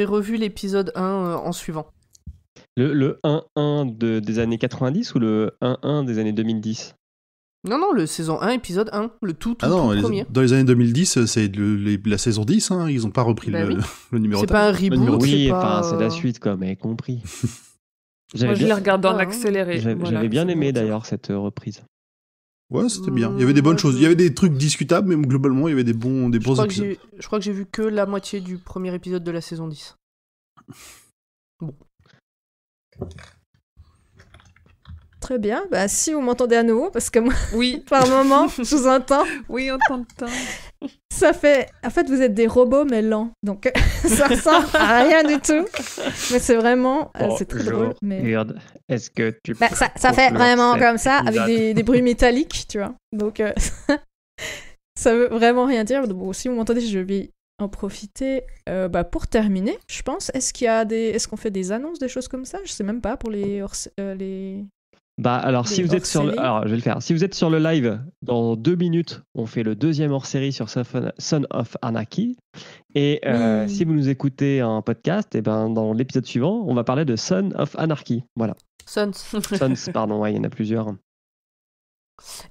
Speaker 4: revu l'épisode 1 euh, en suivant.
Speaker 3: Le 1-1 de, des années 90 ou le 1-1 des années 2010
Speaker 4: non, non, le saison 1, épisode 1, le tout, tout, ah non, tout premier.
Speaker 2: Dans les années 2010, euh, c'est la saison 10, hein, ils n'ont pas repris bah le, le, numéro 1. C'est pas un reboot, oui, c'est la suite, mais compris. Moi, je l'ai
Speaker 5: regardé en ah, hein. accéléré. J'avais
Speaker 3: bien
Speaker 2: aimé d'ailleurs cette euh, reprise. Ouais, c'était bien. Il y avait des bonnes euh, choses. Il y avait des trucs discutables, mais globalement, il y avait des bons, des bons crois épisodes.
Speaker 4: Que je crois que j'ai vu que la moitié du premier épisode de la saison 10. Bon.
Speaker 1: Très bien. Bah, si vous m'entendez à nouveau, parce que moi, oui. par moment, je vous entends. Oui, on t'entend. Ça fait. En fait, vous êtes des robots, mais lents. Donc, ça ressemble à rien du tout. Mais c'est vraiment. Euh, oh, c'est très drôle. Mais...
Speaker 3: Est-ce que tu peux... Bah, ça, ça fait vraiment comme ça, avec des, des,
Speaker 1: bruits métalliques, tu vois. Donc, euh, ça veut vraiment rien dire. Bon, si vous m'entendez, je vais en profiter euh, bah, pour terminer, je pense. Est-ce qu'il y a des. Est-ce qu'on fait des annonces, des choses comme ça Je sais même pas pour les, les
Speaker 3: bah, alors si vous êtes sur le, je vais le faire. Si vous êtes sur le live dans deux minutes, on fait le deuxième hors série sur Son of Anarchy. Et euh, hmm. si vous nous écoutez en podcast, et eh ben dans l'épisode suivant, on va parler de Son of Anarchy. Voilà.
Speaker 4: Sons. Sons,
Speaker 3: pardon, il y en a plusieurs.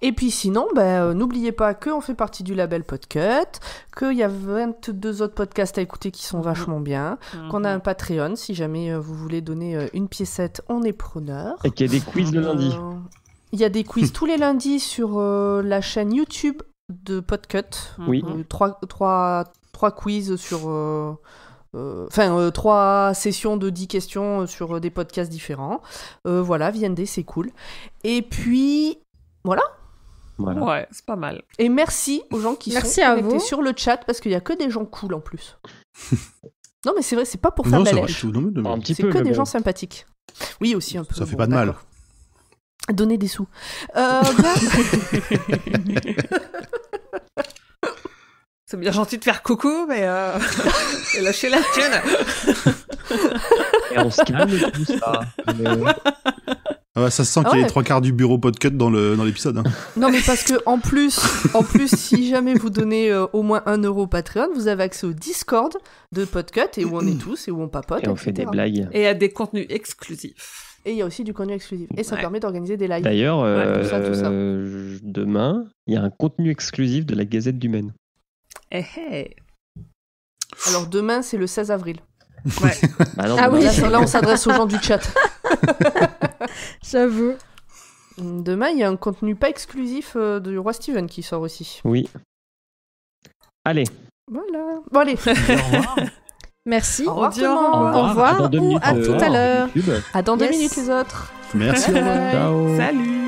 Speaker 4: Et puis sinon, ben, euh, n'oubliez pas qu'on fait partie du label Podcut, qu'il y a 22 autres podcasts à écouter qui sont mhm. vachement bien, qu'on a mhm. un Patreon si jamais euh, vous voulez donner euh, une piécette, on est preneur. Et qu'il y a des quiz le lundi. Il y a des quiz tous les lundis sur la chaîne YouTube de Podcut. Oui. trois, trois, quiz sur enfin trois sessions de 10 questions sur des podcasts différents. Voilà, voilà, VND, c'est cool. Et puis voilà. Ouais, c'est pas mal. Et merci aux gens qui sont sur le chat parce qu'il n'y a que des gens cool en plus. non mais c'est vrai, c'est pas pour faire non, C'est que des gens sympathiques. Oui aussi un peu. Ça fait pas de mal. Donner des sous. Euh, bah-
Speaker 5: c'est bien gentil de faire coucou, mais euh, lâchez la tienne. Et on se calme tout ça.
Speaker 2: Ah, bah, ça se sent ah qu'il y a les trois quarts du bureau podcut dans le dans l'épisode. Hein.
Speaker 4: Non mais parce que en plus, en plus, si jamais vous donnez euh, au moins un euro au Patreon, vous avez accès au Discord de podcut et où on est tous et où on papote. Et on fait des blagues. Et à des contenus exclusifs. Et il y a aussi du contenu exclusif. Et ça permet d'organiser des lives. D'ailleurs, euh,
Speaker 3: demain, il y a un contenu exclusif de la Gazette du Maine.
Speaker 4: Eh, Alors demain, c'est le 16 avril. Bah ah oui, là, on s'adresse aux gens du chat. J'avoue. Demain, il y a un contenu pas exclusif de euh, du roi Steven qui sort aussi.
Speaker 3: Oui. Allez.
Speaker 1: Voilà.
Speaker 4: Bon, allez. Merci. Au revoir. Merci.
Speaker 1: Au revoir.
Speaker 4: Au revoir. à euh, tout à l'heure. À dans deux minutes les autres. Merci. Ciao. Salut.